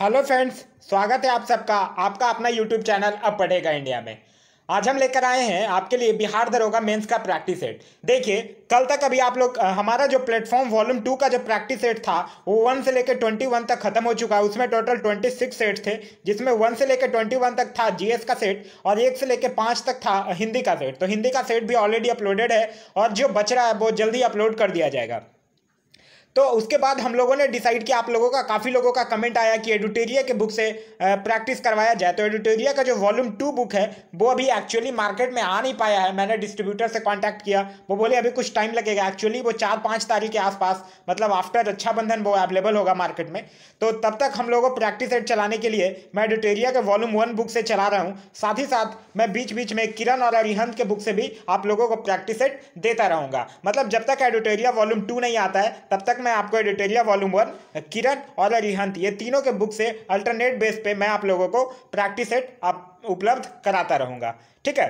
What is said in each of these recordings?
hello friends स्वागत है आप सबका आपका अपना यूट्यूब चैनल अब पढ़ेगा इंडिया में आज हम लेकर आए हैं आपके लिए बिहार दरोगा मेंस का प्रैक्टिस सेट देखिए कल तक अभी आप लोग हमारा जो प्लेटफॉर्म वॉल्यूम टू का जो प्रैक्टिस सेट था वो वन से लेकर ट्वेंटी वन तक खत्म हो चुका है उसमें टोटल ट्वेंटी सिक्स सेट थे जिसमें वन से लेकर ट्वेंटी वन तक था जीएस का सेट और एक से लेकर पाँच तक था हिंदी का सेट तो हिंदी का सेट भी ऑलरेडी अपलोडेड है और जो बच रहा है वो जल्दी अपलोड कर दिया जाएगा तो उसके बाद हम लोगों ने डिसाइड किया आप लोगों का काफ़ी लोगों का कमेंट आया कि एडिटेरिया के बुक से प्रैक्टिस करवाया जाए तो एडिटोरिया का जो वॉल्यूम टू बुक है वो अभी एक्चुअली मार्केट में आ नहीं पाया है मैंने डिस्ट्रीब्यूटर से कॉन्टैक्ट किया वो बोले अभी कुछ टाइम लगेगा एक्चुअली वो चार पाँच तारीख के आसपास मतलब आफ्टर रक्षाबंधन वो अवेलेबल होगा मार्केट में तो तब तक हम लोगों प्रैक्टिस एड चलाने के लिए मैं एडिटोरिया के वॉल्यूम वन बुक से चला रहा हूँ साथ ही साथ मैं बीच बीच में किरण और अरिहंत के बुक से भी आप लोगों को प्रैक्टिस एड देता रहूँगा मतलब जब तक एडिटोरिया वॉल्यूम टू नहीं आता है तब तक मैं मैं आपको एडिटेरिया वॉल्यूम वन किरण और अरिहंत ये तीनों के बुक से अल्टरनेट बेस पे मैं आप लोगों को प्रैक्टिस सेट आप उपलब्ध कराता रहूँगा ठीक है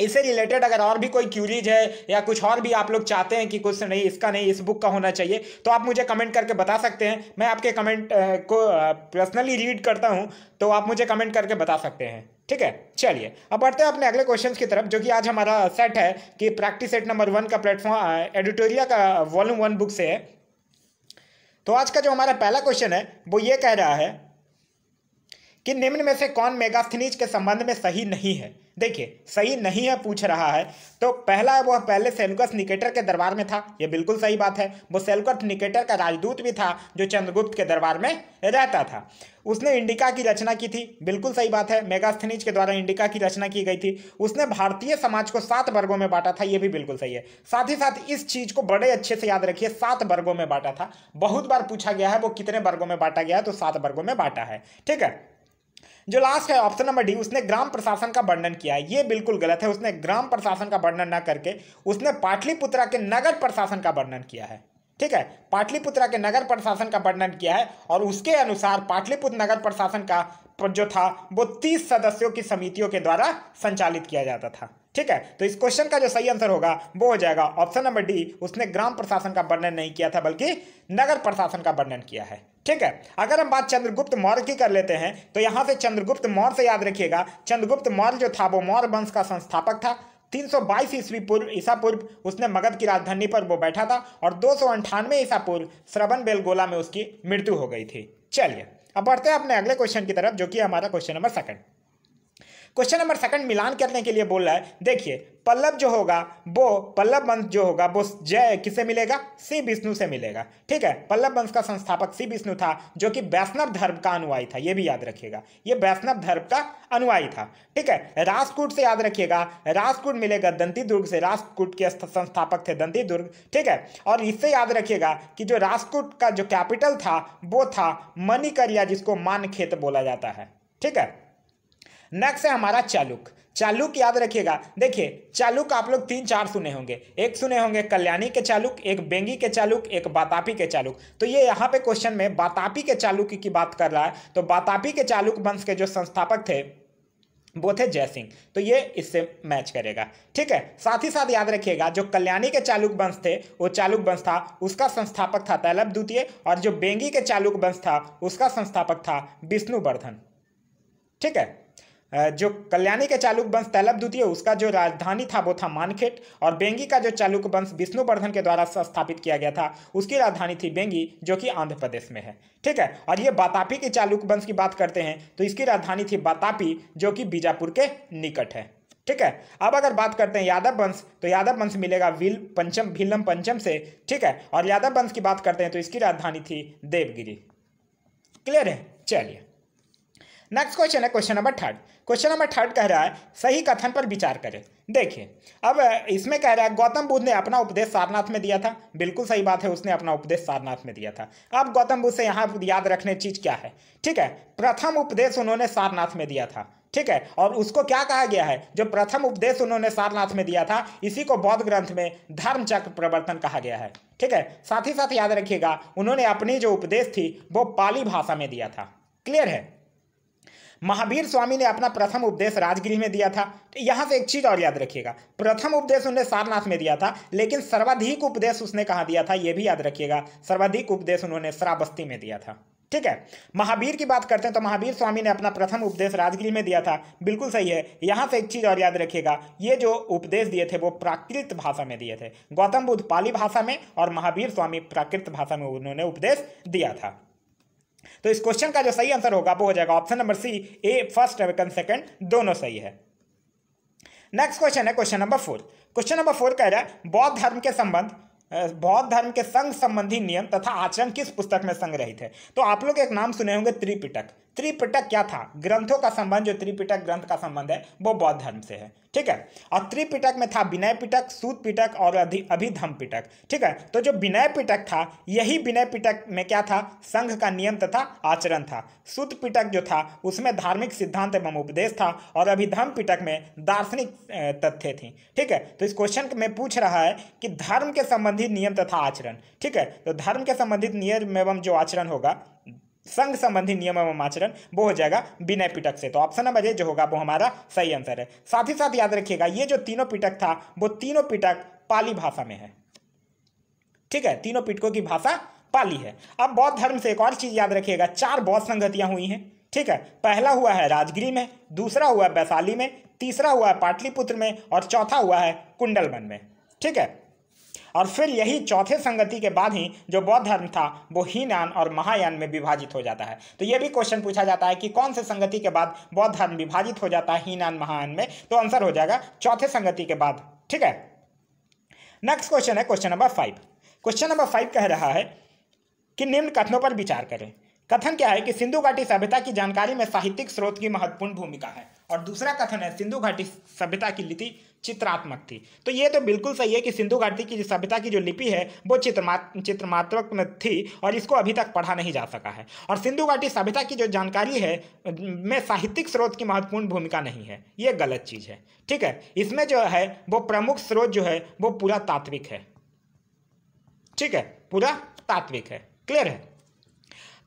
इससे रिलेटेड अगर और भी कोई क्यूरीज है या कुछ और भी आप लोग चाहते हैं कि कुछ नहीं इसका नहीं इस बुक का होना चाहिए तो आप मुझे कमेंट करके बता सकते हैं मैं आपके कमेंट को पर्सनली रीड करता हूँ तो आप मुझे कमेंट करके बता सकते हैं ठीक है चलिए अब बढ़ते हैं अपने अगले क्वेश्चंस की तरफ जो कि आज हमारा सेट है कि प्रैक्टिस सेट नंबर वन का प्लेटफॉर्म एडिटोरिया का वॉल्यूम वन बुक से है तो आज का जो हमारा पहला क्वेश्चन है वो ये कह रहा है कि निम्न में से कौन मेगास्थनीज के संबंध में सही नहीं है देखिए सही नहीं है पूछ रहा है तो पहला है वह पहले सेलुकस निकेटर के दरबार में था यह बिल्कुल सही बात है वो सेलुकस निकेटर का राजदूत भी था जो चंद्रगुप्त के दरबार में रहता था उसने इंडिका की रचना की थी बिल्कुल सही बात है मेगास्थनीज के द्वारा इंडिका की रचना की गई थी उसने भारतीय समाज को सात वर्गों में बांटा था यह भी बिल्कुल सही है साथ ही साथ इस चीज को बड़े अच्छे से याद रखिए सात वर्गों में बांटा था बहुत बार पूछा गया है वो कितने वर्गों में बांटा गया है तो सात वर्गों में बांटा है ठीक है जो लास्ट है ऑप्शन नंबर डी उसने ग्राम प्रशासन का वर्णन किया है ये बिल्कुल गलत है उसने ग्राम प्रशासन का वर्णन ना करके उसने पाटलिपुत्रा के नगर प्रशासन का वर्णन किया है ठीक है पाटलिपुत्रा के नगर प्रशासन का वर्णन किया है और उसके अनुसार पाटलिपुत्र नगर प्रशासन का जो था वो तीस सदस्यों की समितियों के द्वारा संचालित किया जाता था ठीक है तो इस क्वेश्चन का जो सही आंसर होगा वो हो जाएगा ऑप्शन नंबर डी उसने ग्राम प्रशासन का वर्णन नहीं किया था बल्कि नगर प्रशासन का वर्णन किया है ठीक है अगर हम बात चंद्रगुप्त मौर्य की कर लेते हैं तो यहां से चंद्रगुप्त मौर्य से याद रखिएगा चंद्रगुप्त मौर्य जो था वो मौर्य वंश का संस्थापक था 322 ईस्वी पूर्व ईसा पूर्व उसने मगध की राजधानी पर वो बैठा था और दो सौ अंठानवे ईसा पूर्व श्रवण बेलगोला में उसकी मृत्यु हो गई थी चलिए अब बढ़ते हैं अपने अगले क्वेश्चन की तरफ जो कि हमारा question number second question number second मिलान करने के लिए बोल रहा है देखिए पल्लव जो होगा वो पल्लव वंश जो होगा वो जय किसे मिलेगा सी विष्णु से मिलेगा ठीक है पल्लव वंश का संस्थापक सी विष्णु था जो कि वैष्णव धर्म का अनुयायी था ये भी याद रखिएगा ये वैष्णव धर्म का अनुयायी था ठीक है राजकूट से याद रखिएगा राजकूट मिलेगा दंती दुर्ग से राजकूट के संस्थापक थे दंती दुर्ग ठीक है और इससे याद रखिएगा कि जो राजकूट का जो कैपिटल था वो था मणिकरिया जिसको मानखेत बोला जाता है ठीक है नेक्स्ट है हमारा चालुक चालुक याद रखिएगा देखिए चालुक आप लोग तीन चार सुने होंगे एक सुने होंगे कल्याणी के चालुक एक बेंगी के चालुक एक बातापी के चालुक तो ये यहाँ पे क्वेश्चन में बातापी के चालुक की बात कर रहा है तो बातापी के चालुक वंश के जो संस्थापक थे वो थे जयसिंह तो ये इससे मैच करेगा ठीक है साथ ही साथ याद रखिएगा जो कल्याणी के चालुक वंश थे वो चालुक वंश था उसका संस्थापक था तैलब द्वितीय और जो बेंगी के चालुक वंश था उसका संस्थापक था विष्णुवर्धन ठीक है जो कल्याणी के चालुक वंश तैलब द्वितीय उसका जो राजधानी था वो था मानखेट और बेंगी का जो चालुक वंश विष्णुवर्धन के द्वारा स्थापित किया गया था उसकी राजधानी थी बेंगी जो कि आंध्र प्रदेश में है ठीक है और ये बातापी के चालुक वंश की बात करते हैं तो इसकी राजधानी थी बातापी जो कि बीजापुर के निकट है ठीक है अब अगर बात करते हैं यादव वंश तो यादव वंश मिलेगा विल पंचम भीलम पंचम से ठीक है और यादव वंश की बात करते हैं तो इसकी राजधानी थी देवगिरी क्लियर है चलिए नेक्स्ट क्वेश्चन है question number third question number third कह रहा है सही कथन पर विचार करें देखिए अब इसमें कह रहा है गौतम बुद्ध ने अपना उपदेश सारनाथ में दिया था बिल्कुल सही बात है उसने अपना उपदेश सारनाथ में दिया था अब गौतम बुद्ध से यहाँ याद रखने चीज क्या है ठीक है प्रथम उपदेश उन्होंने सारनाथ में दिया था ठीक है और उसको क्या कहा गया है जो प्रथम उपदेश उन्होंने सारनाथ में दिया था इसी को बौद्ध ग्रंथ में धर्म चक्र प्रवर्तन कहा गया है ठीक है साथ ही साथ याद रखिएगा उन्होंने अपनी जो उपदेश थी वो पाली भाषा में दिया था क्लियर है महावीर स्वामी ने अपना प्रथम उपदेश राजगिरी में दिया था तो यहाँ से एक चीज़ और याद रखिएगा प्रथम उपदेश उन्होंने सारनाथ में दिया था लेकिन सर्वाधिक उपदेश उसने कहा दिया था ये भी याद रखिएगा सर्वाधिक उपदेश उन्होंने श्रावस्ती में दिया था ठीक है महावीर की बात करते हैं तो महावीर स्वामी ने अपना प्रथम उपदेश राजगिरी में दिया था बिल्कुल सही है यहाँ से एक चीज़ और याद रखिएगा ये जो उपदेश दिए थे वो प्राकृत भाषा में दिए थे गौतम बुद्ध पाली भाषा में और महावीर स्वामी प्राकृत भाषा में उन्होंने उपदेश दिया था तो इस क्वेश्चन का जो सही आंसर होगा वो हो जाएगा ऑप्शन नंबर सी ए फर्स्ट एवेकन सेकंड दोनों सही है नेक्स्ट क्वेश्चन है question number four question number four कह रहा है बौद्ध धर्म के संबंध बौद्ध धर्म के संघ संबंधी नियम तथा आचरण किस पुस्तक में संग्रहित है तो आप लोग एक नाम सुने होंगे त्रिपिटक त्रिपिटक क्या था ग्रंथों का संबंध जो त्रिपिटक ग्रंथ का संबंध है वो बौद्ध धर्म से है ठीक है और त्रिपिटक में था विनय पिटक सूत पिटक और अभिधम पिटक ठीक है तो जो विनय पिटक था यही विनय पिटक में क्या था संघ का नियम तथा आचरण था सूत पिटक जो था उसमें धार्मिक सिद्धांत एवं उपदेश था और अभिधम पिटक में दार्शनिक तथ्य थी ठीक है तो इस क्वेश्चन में पूछ रहा है कि धर्म के संबंधित नियम तथा आचरण ठीक है तो धर्म के संबंधित नियम एवं जो आचरण होगा संघ संबंधी नियम एवं आचरण वो हो जाएगा विनय पिटक से तो ऑप्शन नंबर ए जो होगा वो हमारा सही आंसर है साथ ही साथ याद रखिएगा ये जो तीनों पिटक था वो तीनों पिटक पाली भाषा में है ठीक है तीनों पिटकों की भाषा पाली है अब बौद्ध धर्म से एक और चीज याद रखिएगा चार बौद्ध संगतियां हुई हैं ठीक है पहला हुआ है राजगिरी में दूसरा हुआ है वैशाली में तीसरा हुआ है पाटलिपुत्र में और चौथा हुआ है कुंडलवन में ठीक है और फिर यही चौथे संगति के बाद ही जो बौद्ध धर्म था वो हीनयान और महायान में विभाजित हो जाता है तो ये भी क्वेश्चन पूछा जाता है कि कौन से संगति के बाद बौद्ध धर्म विभाजित हो जाता है हीनयान महायान में तो आंसर हो जाएगा चौथे संगति के बाद ठीक है नेक्स्ट क्वेश्चन है question number five question number five कह रहा है कि निम्न कथनों पर विचार करें कथन क्या है कि सिंधु घाटी सभ्यता की जानकारी में साहित्यिक स्रोत की महत्वपूर्ण भूमिका है और दूसरा कथन है सिंधु घाटी सभ्यता की लिपि चित्रात्मक थी तो ये तो बिल्कुल सही है कि सिंधु घाटी की सभ्यता की जो लिपि है वो चित्रमा चित्रमात्मक में थी और इसको अभी तक पढ़ा नहीं जा सका है और सिंधु घाटी सभ्यता की जो जानकारी है में साहित्यिक स्रोत की महत्वपूर्ण भूमिका नहीं है ये गलत चीज़ है ठीक है इसमें जो है वो प्रमुख स्रोत जो है वो पूरा तात्विक है ठीक है पूरा तात्विक है क्लियर है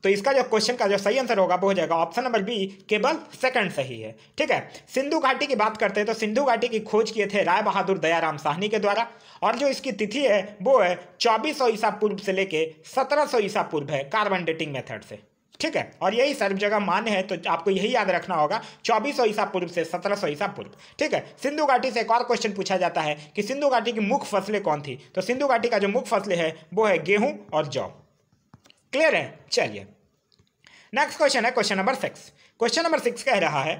तो इसका जो क्वेश्चन का जो सही आंसर होगा वो हो जाएगा ऑप्शन नंबर बी केवल सेकंड सही है ठीक है सिंधु घाटी की बात करते हैं तो सिंधु घाटी की खोज किए थे राय बहादुर दयाराम साहनी के द्वारा और जो इसकी तिथि है वो है चौबीस ईसा पूर्व से लेके सत्रह सौ ईसा पूर्व है कार्बन डेटिंग मेथड से ठीक है और यही सर्व जगह मान्य है तो आपको यही याद रखना होगा चौबीस सौ ईसा पूर्व से सत्रह सौ ईसा पूर्व ठीक है सिंधु घाटी से एक और क्वेश्चन पूछा जाता है कि सिंधु घाटी की मुख्य फसलें कौन थी तो सिंधु घाटी का जो मुख्य फसलें है वो है गेहूं और जौ क्लियर है चलिए नेक्स्ट क्वेश्चन है question number six question number six कह रहा है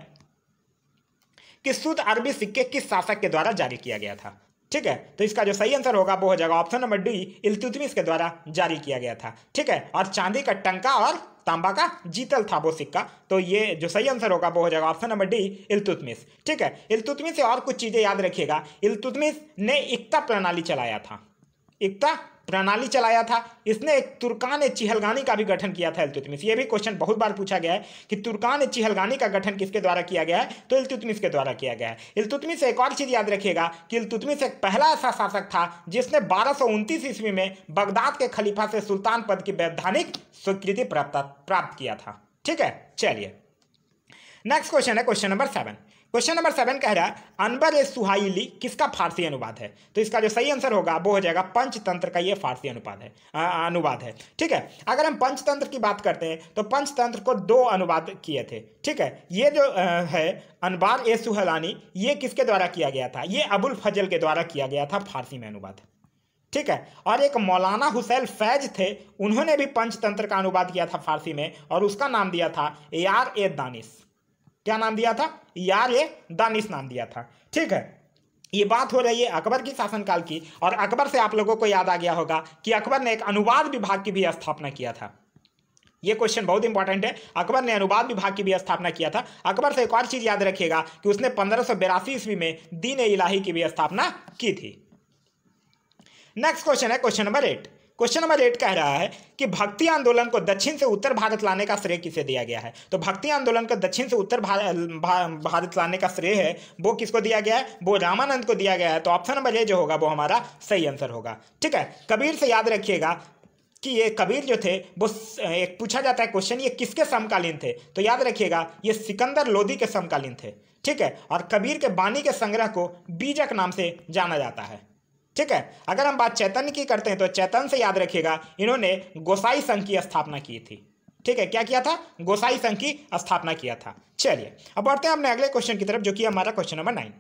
कि सूद अरबी सिक्के किस शासक के द्वारा जारी किया गया था ठीक है तो इसका जो सही आंसर होगा वो हो जाएगा ऑप्शन नंबर डी इल्तुतमिस के द्वारा जारी किया गया था ठीक है और चांदी का टंका और तांबा का जीतल था वो सिक्का तो ये जो सही आंसर होगा वो हो जाएगा ऑप्शन नंबर डी इल्तुतमिस ठीक है इल्तुतमिस से और कुछ चीज़ें याद रखिएगा इल्तुतमिस ने एकता प्रणाली चलाया था एकता प्रणाली चलाया था इसने एक तुर्कान ने चिहलगानी का भी गठन किया था इल्तुतमिस ये भी क्वेश्चन बहुत बार पूछा गया है कि तुर्कान ने चिहलगानी का गठन किसके द्वारा किया गया है तो इल्तुतमिस के द्वारा किया गया है इल्तुतमिस एक और चीज़ याद रखिएगा कि इल्तुतमिस एक पहला ऐसा शासक था जिसने बारह ईस्वी में बगदाद के खलीफा से सुल्तान पद की वैधानिक स्वीकृति प्राप्त प्राप्त किया था ठीक है चलिए नेक्स्ट क्वेश्चन है question number seven question number seven कह रहा है अनबर ए सुहाइली किसका फारसी अनुवाद है तो इसका जो सही आंसर होगा वो हो जाएगा पंचतंत्र का ये फारसी अनुवाद है आ, अनुवाद है ठीक है अगर हम पंचतंत्र की बात करते हैं तो पंचतंत्र को दो अनुवाद किए थे ठीक है ये जो आ, है अनबार ए सुहलानी ये किसके द्वारा किया गया था ये अबुल फजल के द्वारा किया गया था फारसी में अनुवाद ठीक है और एक मौलाना हुसैन फैज थे उन्होंने भी पंचतंत्र का अनुवाद किया था फारसी में और उसका नाम दिया था ए आर ए दानिश क्या नाम दिया था यार ये दानिश नाम दिया था ठीक है ये बात हो रही है अकबर की शासनकाल की और अकबर से आप लोगों को याद आ गया होगा कि अकबर ने एक अनुवाद विभाग की भी स्थापना किया था ये क्वेश्चन बहुत इंपॉर्टेंट है अकबर ने अनुवाद विभाग की भी स्थापना किया था अकबर से एक और चीज़ याद रखिएगा कि उसने पंद्रह ईस्वी में दीन इलाही की भी स्थापना की थी नेक्स्ट क्वेश्चन है question number eight question number eight कह रहा है कि भक्ति आंदोलन को दक्षिण से उत्तर भारत लाने का श्रेय किसे दिया गया है तो भक्ति आंदोलन को दक्षिण से उत्तर भारत भा, भारत लाने का श्रेय है वो किसको दिया गया है वो रामानंद को दिया गया है तो ऑप्शन नंबर ए जो होगा वो हमारा सही आंसर होगा ठीक है कबीर से याद रखिएगा कि ये कबीर जो थे वो एक पूछा जाता है क्वेश्चन ये किसके समकालीन थे तो याद रखिएगा ये सिकंदर लोधी के समकालीन थे ठीक है और कबीर के बानी के संग्रह को बीजक नाम से जाना जाता है ठीक है अगर हम बात चैतन्य की करते हैं तो चैतन्य से याद रखिएगा इन्होंने गोसाई संघ की स्थापना की थी ठीक है क्या किया था गोसाई संघ की स्थापना किया था चलिए अब बढ़ते हैं अपने अगले क्वेश्चन की तरफ जो कि हमारा question number nine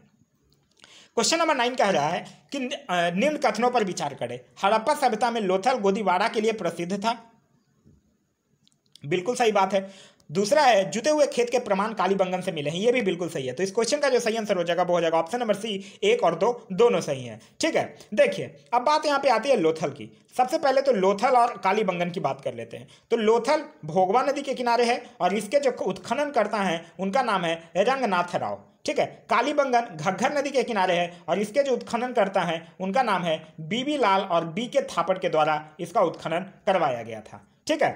question number nine कह रहा है कि निम्न कथनों पर विचार करें हड़प्पा सभ्यता में लोथल गोदीवाड़ा के लिए प्रसिद्ध था बिल्कुल सही बात है दूसरा है जुते हुए खेत के प्रमाण काली बंगन से मिले हैं ये भी बिल्कुल सही है तो इस क्वेश्चन का जो सही आंसर हो जाएगा वो हो जाएगा ऑप्शन नंबर सी एक और दो दोनों सही है ठीक है देखिए अब बात यहाँ पे आती है लोथल की सबसे पहले तो लोथल और काली बंगन की बात कर लेते हैं तो लोथल भोगवा नदी के किनारे है और इसके जो उत्खनन करता है उनका नाम है रंगनाथ राव ठीक है कालीबंगन घग्घर नदी के किनारे है और इसके जो उत्खनन करता है उनका नाम है बीबी लाल और बी के थापड़ के द्वारा इसका उत्खनन करवाया गया था ठीक है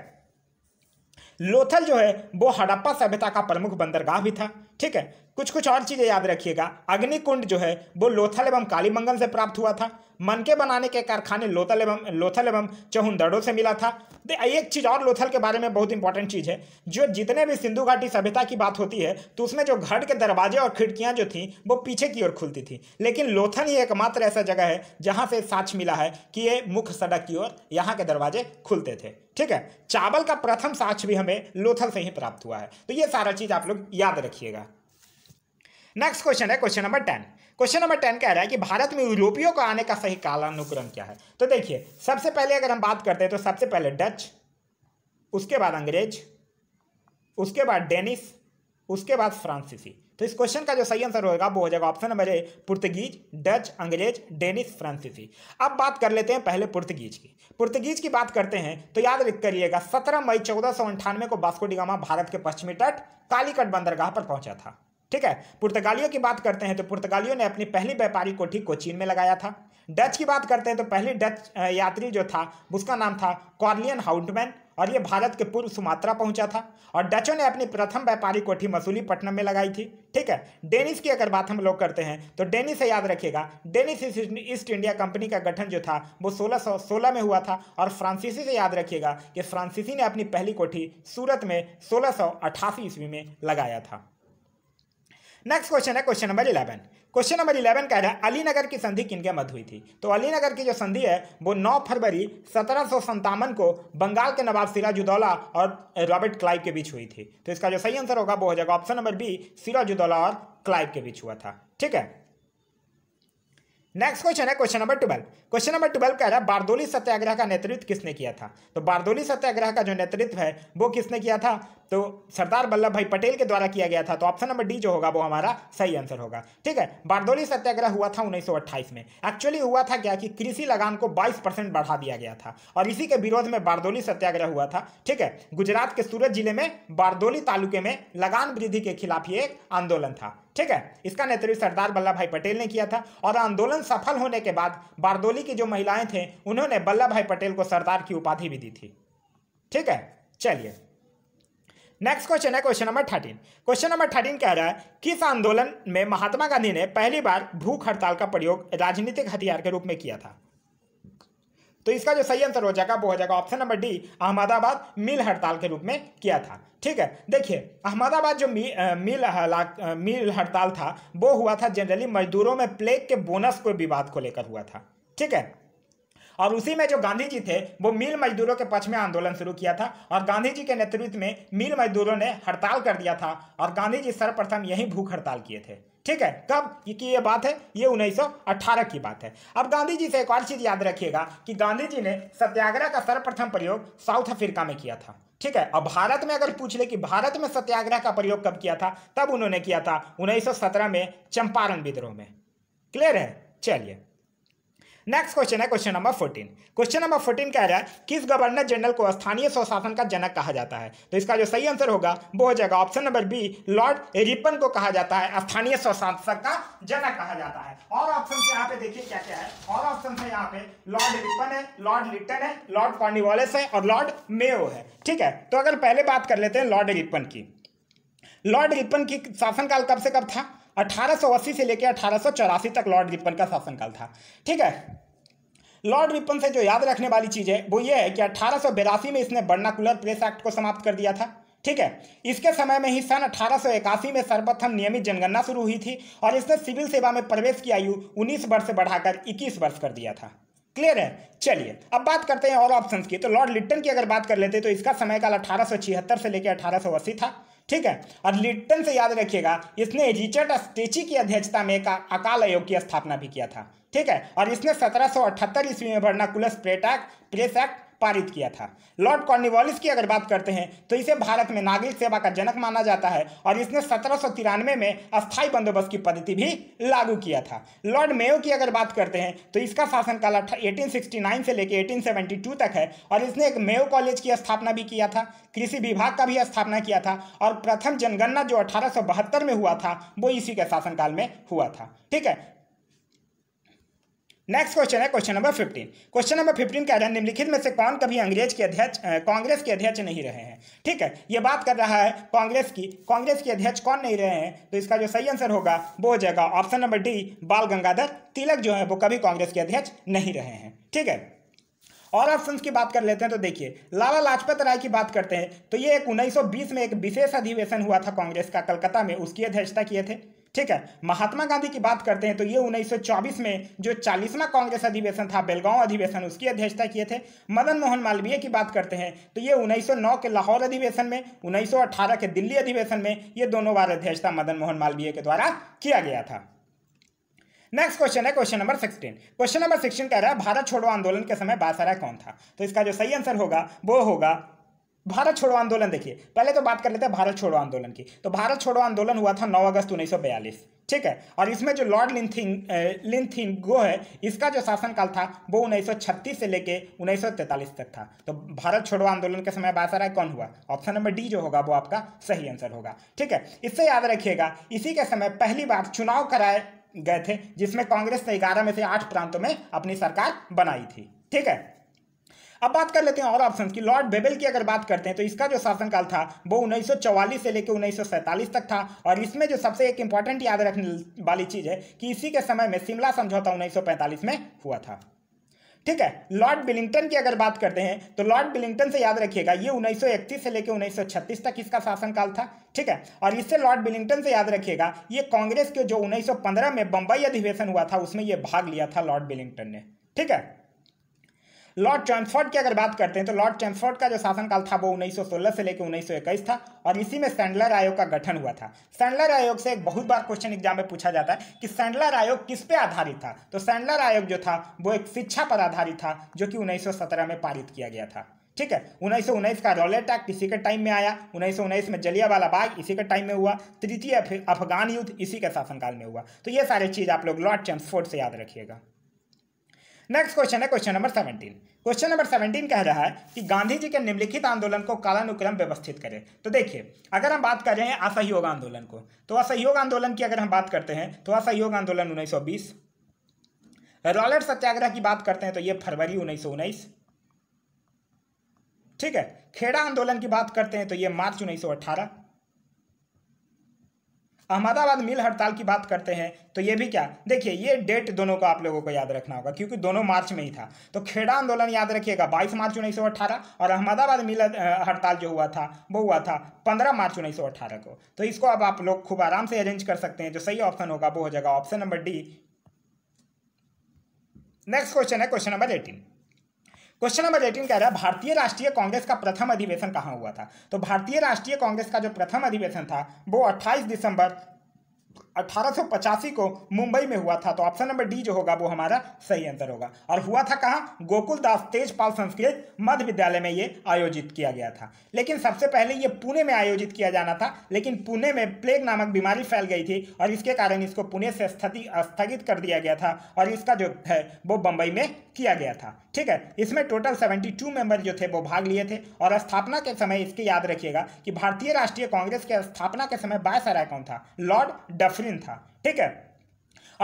लोथल जो है वो हड़प्पा सभ्यता का प्रमुख बंदरगाह भी था ठीक है कुछ कुछ और चीज़ें याद रखिएगा अग्निकुंड जो है वो लोथल एवं कालीमंगल से प्राप्त हुआ था मन के बनाने के कारखाने लोथल एवं लोथल एवं चहुंदड़ों से मिला था तो एक चीज़ और लोथल के बारे में बहुत इंपॉर्टेंट चीज़ है जो जितने भी सिंधु घाटी सभ्यता की बात होती है तो उसमें जो घर के दरवाजे और खिड़कियाँ जो थी वो पीछे की ओर खुलती थी लेकिन लोथल ही एकमात्र ऐसा जगह है जहाँ से साक्ष मिला है कि ये मुख्य सड़क की ओर यहाँ के दरवाजे खुलते थे ठीक है चावल का प्रथम साक्ष भी हमें लोथल से ही प्राप्त हुआ है तो ये सारा चीज़ आप लोग याद रखिएगा नेक्स्ट क्वेश्चन है question number ten question number ten कह रहा है कि भारत में यूरोपियों का आने का सही कालानुक्रम क्या है तो देखिए सबसे पहले अगर हम बात करते हैं तो सबसे पहले डच उसके बाद अंग्रेज उसके बाद डेनिस उसके बाद फ्रांसीसी तो इस क्वेश्चन का जो सही आंसर होगा वो हो जाएगा ऑप्शन नंबर ए पुर्तगीज डच अंग्रेज डेनिस फ्रांसीसी अब बात कर लेते हैं पहले पुर्तगीज की पुर्तगीज की बात करते हैं तो याद करिएगा सत्रह मई चौदह सौ अंठानवे को बास्को डिगामा भारत के पश्चिमी तट कालीकट बंदरगाह पर पहुंचा था ठीक है पुर्तगालियों की बात करते हैं तो पुर्तगालियों ने अपनी पहली व्यापारी कोठी कोचीन में लगाया था डच की बात करते हैं तो पहली डच यात्री जो था उसका नाम था कॉर्लियन हाउंटमैन और ये भारत के पूर्व सुमात्रा पहुंचा था और डचों ने अपनी प्रथम व्यापारी कोठी मसूली पटनम में लगाई थी ठीक है डेनिस की अगर बात हम लोग करते हैं तो डेनिस से याद रखिएगा डेनिस ईस्ट इंडिया कंपनी का गठन जो था वो सोलह सौ सोलह में हुआ था और फ्रांसीसी से याद रखिएगा कि फ्रांसीसी ने अपनी पहली कोठी सूरत में सोलह ईस्वी में लगाया था नेक्स्ट क्वेश्चन है question number eleven question number eleven कह रहा है अलीनगर की संधि किनके मध्य हुई थी तो अलीनगर की जो संधि है वो 9 फरवरी सत्रह को बंगाल के नवाब सिराजुद्दौला और रॉबर्ट क्लाइव के बीच हुई थी तो इसका जो सही आंसर होगा वो हो जाएगा ऑप्शन नंबर बी सिराजुद्दौला और क्लाइव के बीच हुआ था ठीक है नेक्स्ट क्वेश्चन है question number twelve question number twelve कह रहा है बारदोली सत्याग्रह का नेतृत्व किसने किया था तो बारदोली सत्याग्रह का जो नेतृत्व है वो किसने किया था तो सरदार वल्लभ भाई पटेल के द्वारा किया गया था तो ऑप्शन नंबर डी जो होगा वो हमारा सही आंसर होगा ठीक है बारदोली सत्याग्रह हुआ था 1928 में एक्चुअली हुआ था क्या कि कृषि लगान को 22 परसेंट बढ़ा दिया गया था और इसी के विरोध में बारदोली सत्याग्रह हुआ था ठीक है गुजरात के सूरत जिले में बारदोली तालुके में लगान वृद्धि के खिलाफ ये एक आंदोलन था ठीक है इसका नेतृत्व सरदार वल्लभ भाई पटेल ने किया था और आंदोलन सफल होने के बाद बारदोली की जो महिलाएं थे उन्होंने वल्लभ भाई पटेल को सरदार की उपाधि भी दी थी ठीक है चलिए नेक्स्ट क्वेश्चन है question number thirteen question number thirteen कह रहा है किस आंदोलन में महात्मा गांधी ने पहली बार भूख हड़ताल का प्रयोग राजनीतिक हथियार के रूप में किया था तो इसका जो सही आंसर हो जाएगा वो हो जाएगा option number D Ahmedabad mill हड़ताल के रूप में किया था ठीक है देखिए अहमदाबाद जो मी, आ, मिल आ, मिल हड़ताल था वो हुआ था जनरली मजदूरों में प्लेग के बोनस को विवाद को लेकर हुआ था ठीक है और उसी में जो गांधी जी थे वो मिल मजदूरों के पक्ष में आंदोलन शुरू किया था और गांधी जी के नेतृत्व में मिल मजदूरों ने हड़ताल कर दिया था और गांधी जी सर्वप्रथम यही भूख हड़ताल किए थे ठीक है कब की ये बात है ये 1918 की बात है अब गांधी जी से एक और चीज़ याद रखिएगा कि गांधी जी ने सत्याग्रह का सर्वप्रथम प्रयोग साउथ अफ्रीका में किया था ठीक है अब भारत में अगर पूछ ले कि भारत में सत्याग्रह का प्रयोग कब किया था तब उन्होंने किया था 1917 में चंपारण विद्रोह में क्लियर है चलिए नेक्स्ट क्वेश्चन है question number fourteen question number fourteen कह रहा है किस गवर्नर जनरल को स्थानीय स्वशासन का जनक कहा जाता है तो इसका जो सही आंसर होगा वो हो जाएगा option number B lord Ripon को कहा जाता है स्थानीय स्वशासन का जनक कहा जाता है और ऑप्शन से यहाँ पे देखिए क्या क्या है और ऑप्शन से यहाँ पे लॉर्ड रिपन है लॉर्ड लिटन है लॉर्ड कॉर्निवालिस है और लॉर्ड मेयो है ठीक है तो अगर पहले बात कर लेते हैं लॉर्ड रिपन की लॉर्ड रिपन की शासनकाल कब से कब था 1880 से लेकर अठारह तक लॉर्ड रिपन का शासनकाल था ठीक है लॉर्ड रिपन से जो याद रखने वाली चीज़ है वो ये है कि अठारह में इसने बर्नाकुलर प्रेस एक्ट को समाप्त कर दिया था ठीक है इसके समय में ही सन अठारह में सर्वप्रथम नियमित जनगणना शुरू हुई थी और इसने सिविल सेवा में प्रवेश की आयु 19 वर्ष से बढ़ाकर 21 वर्ष कर दिया था क्लियर है चलिए अब बात करते हैं और ऑप्शंस की तो लॉर्ड लिट्टन की अगर बात कर लेते तो इसका समय काल अठारह से लेकर अठारह था ठीक है और लिट्टन से याद रखिएगा इसने रिचर्ड स्टेची की अध्यक्षता में एक अकाल आयोग की स्थापना भी किया था ठीक है और इसने सत्रह ईस्वी में वर्नाकुलस कुलस एक्ट प्रेस एक्ट पारित किया था लॉर्ड कॉर्निवालिस की अगर बात करते हैं तो इसे भारत में नागरिक सेवा का जनक माना जाता है और इसने सत्रह में अस्थायी बंदोबस्त की पद्धति भी लागू किया था लॉर्ड मेयो की अगर बात करते हैं तो इसका शासनकाल एटीन से लेकर 1872 तक है और इसने एक मेयो कॉलेज की स्थापना भी किया था कृषि विभाग का भी स्थापना किया था और प्रथम जनगणना जो अठारह में हुआ था वो इसी के शासनकाल में हुआ था ठीक है नेक्स्ट क्वेश्चन है question number fifteen question number fifteen कह आधार है निम्नलिखित में से कौन कभी अंग्रेज के अध्यक्ष कांग्रेस के अध्यक्ष नहीं रहे हैं ठीक है ये बात कर रहा है कांग्रेस की कांग्रेस के अध्यक्ष कौन नहीं रहे हैं तो इसका जो सही आंसर होगा वो हो जाएगा ऑप्शन नंबर डी बाल गंगाधर तिलक जो है वो कभी कांग्रेस के अध्यक्ष नहीं रहे हैं ठीक है और ऑप्शंस की बात कर लेते हैं तो देखिए लाला लाजपत राय की बात करते हैं तो ये एक 1920 में एक विशेष अधिवेशन हुआ था कांग्रेस का कलकत्ता में उसकी अध्यक्षता किए थे ठीक है महात्मा गांधी की बात करते हैं तो ये 1924 में जो चालीसवा कांग्रेस अधिवेशन था बेलगांव अधिवेशन उसकी अध्यक्षता किए थे मदन मोहन मालवीय की बात करते हैं तो ये 1909 के लाहौर अधिवेशन में 1918 के दिल्ली अधिवेशन में ये दोनों बार अध्यक्षता मदन मोहन मालवीय के द्वारा किया गया था नेक्स्ट क्वेश्चन है question number sixteen question number sixteen कह रहा है भारत छोड़ो आंदोलन के समय बासराय कौन था तो इसका जो सही आंसर होगा वो होगा भारत छोड़ो आंदोलन देखिए पहले तो बात कर लेते हैं भारत छोड़ो आंदोलन की तो भारत छोड़ो आंदोलन हुआ था 9 अगस्त 1942 ठीक है और इसमें जो लॉर्ड लिंथिंग लिंथिंग गो है इसका जो शासनकाल था वो 1936 से लेके 1943 तक था तो भारत छोड़ो आंदोलन के समय बासराय कौन हुआ ऑप्शन नंबर डी जो होगा वो आपका सही आंसर होगा ठीक है इससे याद रखिएगा इसी के समय पहली बार चुनाव कराए गए थे जिसमें कांग्रेस ने ग्यारह में से आठ प्रांतों में अपनी सरकार बनाई थी ठीक है अब बात कर लेते हैं और ऑप्शन की लॉर्ड बेबल की अगर बात करते हैं तो इसका जो शासनकाल था वो 1944 से लेकर 1947 तक था और इसमें जो सबसे एक इंपॉर्टेंट याद रखने वाली चीज़ है कि इसी के समय में शिमला समझौता 1945 में हुआ था ठीक है लॉर्ड बिलिंगटन की अगर बात करते हैं तो लॉर्ड बिलिंगटन से याद रखिएगा ये 1931 से लेकर 1936 तक इसका शासनकाल था ठीक है और इससे लॉर्ड बिलिंगटन से याद रखिएगा ये कांग्रेस के जो 1915 में बंबई अधिवेशन हुआ था उसमें ये भाग लिया था लॉर्ड बिलिंगटन ने ठीक है लॉर्ड चैम्फर्ड की अगर बात करते हैं तो लॉर्ड चैम्फर्ड का जो शासनकाल था वो 1916 से लेकर 1921 था और इसी में सैंडलर आयोग का गठन हुआ था सैंडलर आयोग से एक बहुत बार क्वेश्चन एग्जाम में पूछा जाता है कि सैंडलर आयोग किस पे आधारित था तो सैंडलर आयोग जो था वो एक शिक्षा पर आधारित था जो कि उन्नीस में पारित किया गया था ठीक है उन्नीस का रॉलेट एक्ट इसी के टाइम में आया उन्नीस में जलिया वाला बाग इसी के टाइम में हुआ तृतीय अफगान युद्ध इसी के शासनकाल में हुआ तो ये सारे चीज़ आप लोग लॉर्ड चैम्सफोर्ड से याद रखिएगा नेक्स्ट क्वेश्चन है question number seventeen question number seventeen कह रहा है कि गांधी जी के निम्नलिखित आंदोलन को कालानुक्रम व्यवस्थित करें तो देखिए अगर हम बात कर रहे हैं असहयोग आंदोलन को तो असहयोग आंदोलन की अगर हम बात करते हैं तो असहयोग आंदोलन उन्नीस रॉलर सत्याग्रह की बात करते हैं तो ये फरवरी उन्नीस ठीक है खेड़ा आंदोलन की बात करते हैं तो ये मार्च उन्नीस अहमदाबाद मिल हड़ताल की बात करते हैं तो ये भी क्या देखिए ये डेट दोनों को आप लोगों को याद रखना होगा क्योंकि दोनों मार्च में ही था तो खेड़ा आंदोलन याद रखिएगा 22 मार्च उन्नीस और अहमदाबाद मिल हड़ताल जो हुआ था वो हुआ था 15 मार्च उन्नीस को तो इसको अब आप लोग खूब आराम से अरेंज कर सकते हैं जो सही ऑप्शन होगा वो हो जाएगा option number D next question है question number eighteen question number eighteen कह रहा है भारतीय राष्ट्रीय कांग्रेस का प्रथम अधिवेशन कहाँ हुआ था तो भारतीय राष्ट्रीय कांग्रेस का जो प्रथम अधिवेशन था वो 28 दिसंबर अठारह को मुंबई में हुआ था तो ऑप्शन नंबर डी जो होगा वो हमारा सही आंसर होगा और हुआ था कहाँ गोकुल तेजपाल संस्कृत मध्य विद्यालय में ये आयोजित किया गया था लेकिन सबसे पहले ये पुणे में आयोजित किया जाना था लेकिन पुणे में प्लेग नामक बीमारी फैल गई थी और इसके कारण इसको पुणे से स्थगित कर दिया गया था और इसका जो है वो बम्बई में किया गया था ठीक है इसमें टोटल टू मेंबर जो थे वो भाग लिए थे और स्थापना के समय इसके याद रखिएगा कि भारतीय राष्ट्रीय कांग्रेस के स्थापना के समय बायसराय कौन था लॉर्ड डफरी अधिवेशन था ठीक है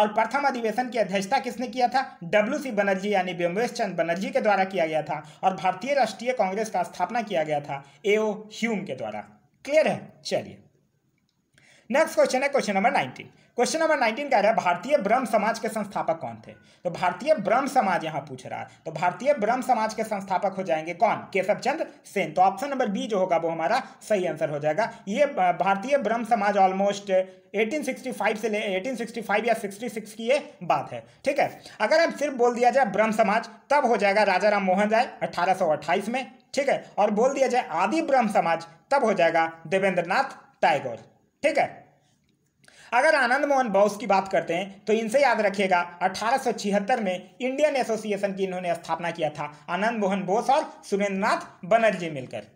और प्रथम अधिवेशन की अध्यक्षता किसने किया था डब्ल्यू सी बनर्जी यानी व्योमेश चंद बनर्जी के द्वारा किया गया था और भारतीय राष्ट्रीय कांग्रेस का स्थापना किया गया था एओ ह्यूम के द्वारा क्लियर है चलिए नेक्स्ट क्वेश्चन है question number nineteen question number nineteen कह रहा है भारतीय ब्रह्म समाज के संस्थापक कौन थे तो भारतीय ब्रह्म समाज यहाँ पूछ रहा है तो भारतीय ब्रह्म समाज के संस्थापक हो जाएंगे कौन केशव चंद्र सेन तो ऑप्शन नंबर बी जो होगा वो हमारा सही आंसर हो जाएगा ये भारतीय ब्रह्म समाज ऑलमोस्ट 1865 से ले 1865 या 66 की ये बात है ठीक है अगर अब सिर्फ बोल दिया जाए ब्रह्म समाज तब हो जाएगा राजा राम मोहन राय अठारह में ठीक है और बोल दिया जाए आदि ब्रह्म समाज तब हो जाएगा देवेंद्र टैगोर ठीक है अगर आनंद मोहन बोस की बात करते हैं तो इनसे याद रखिएगा अठारह में इंडियन एसोसिएशन की इन्होंने स्थापना किया था आनंद मोहन बोस और सुरेंद्रनाथ बनर्जी मिलकर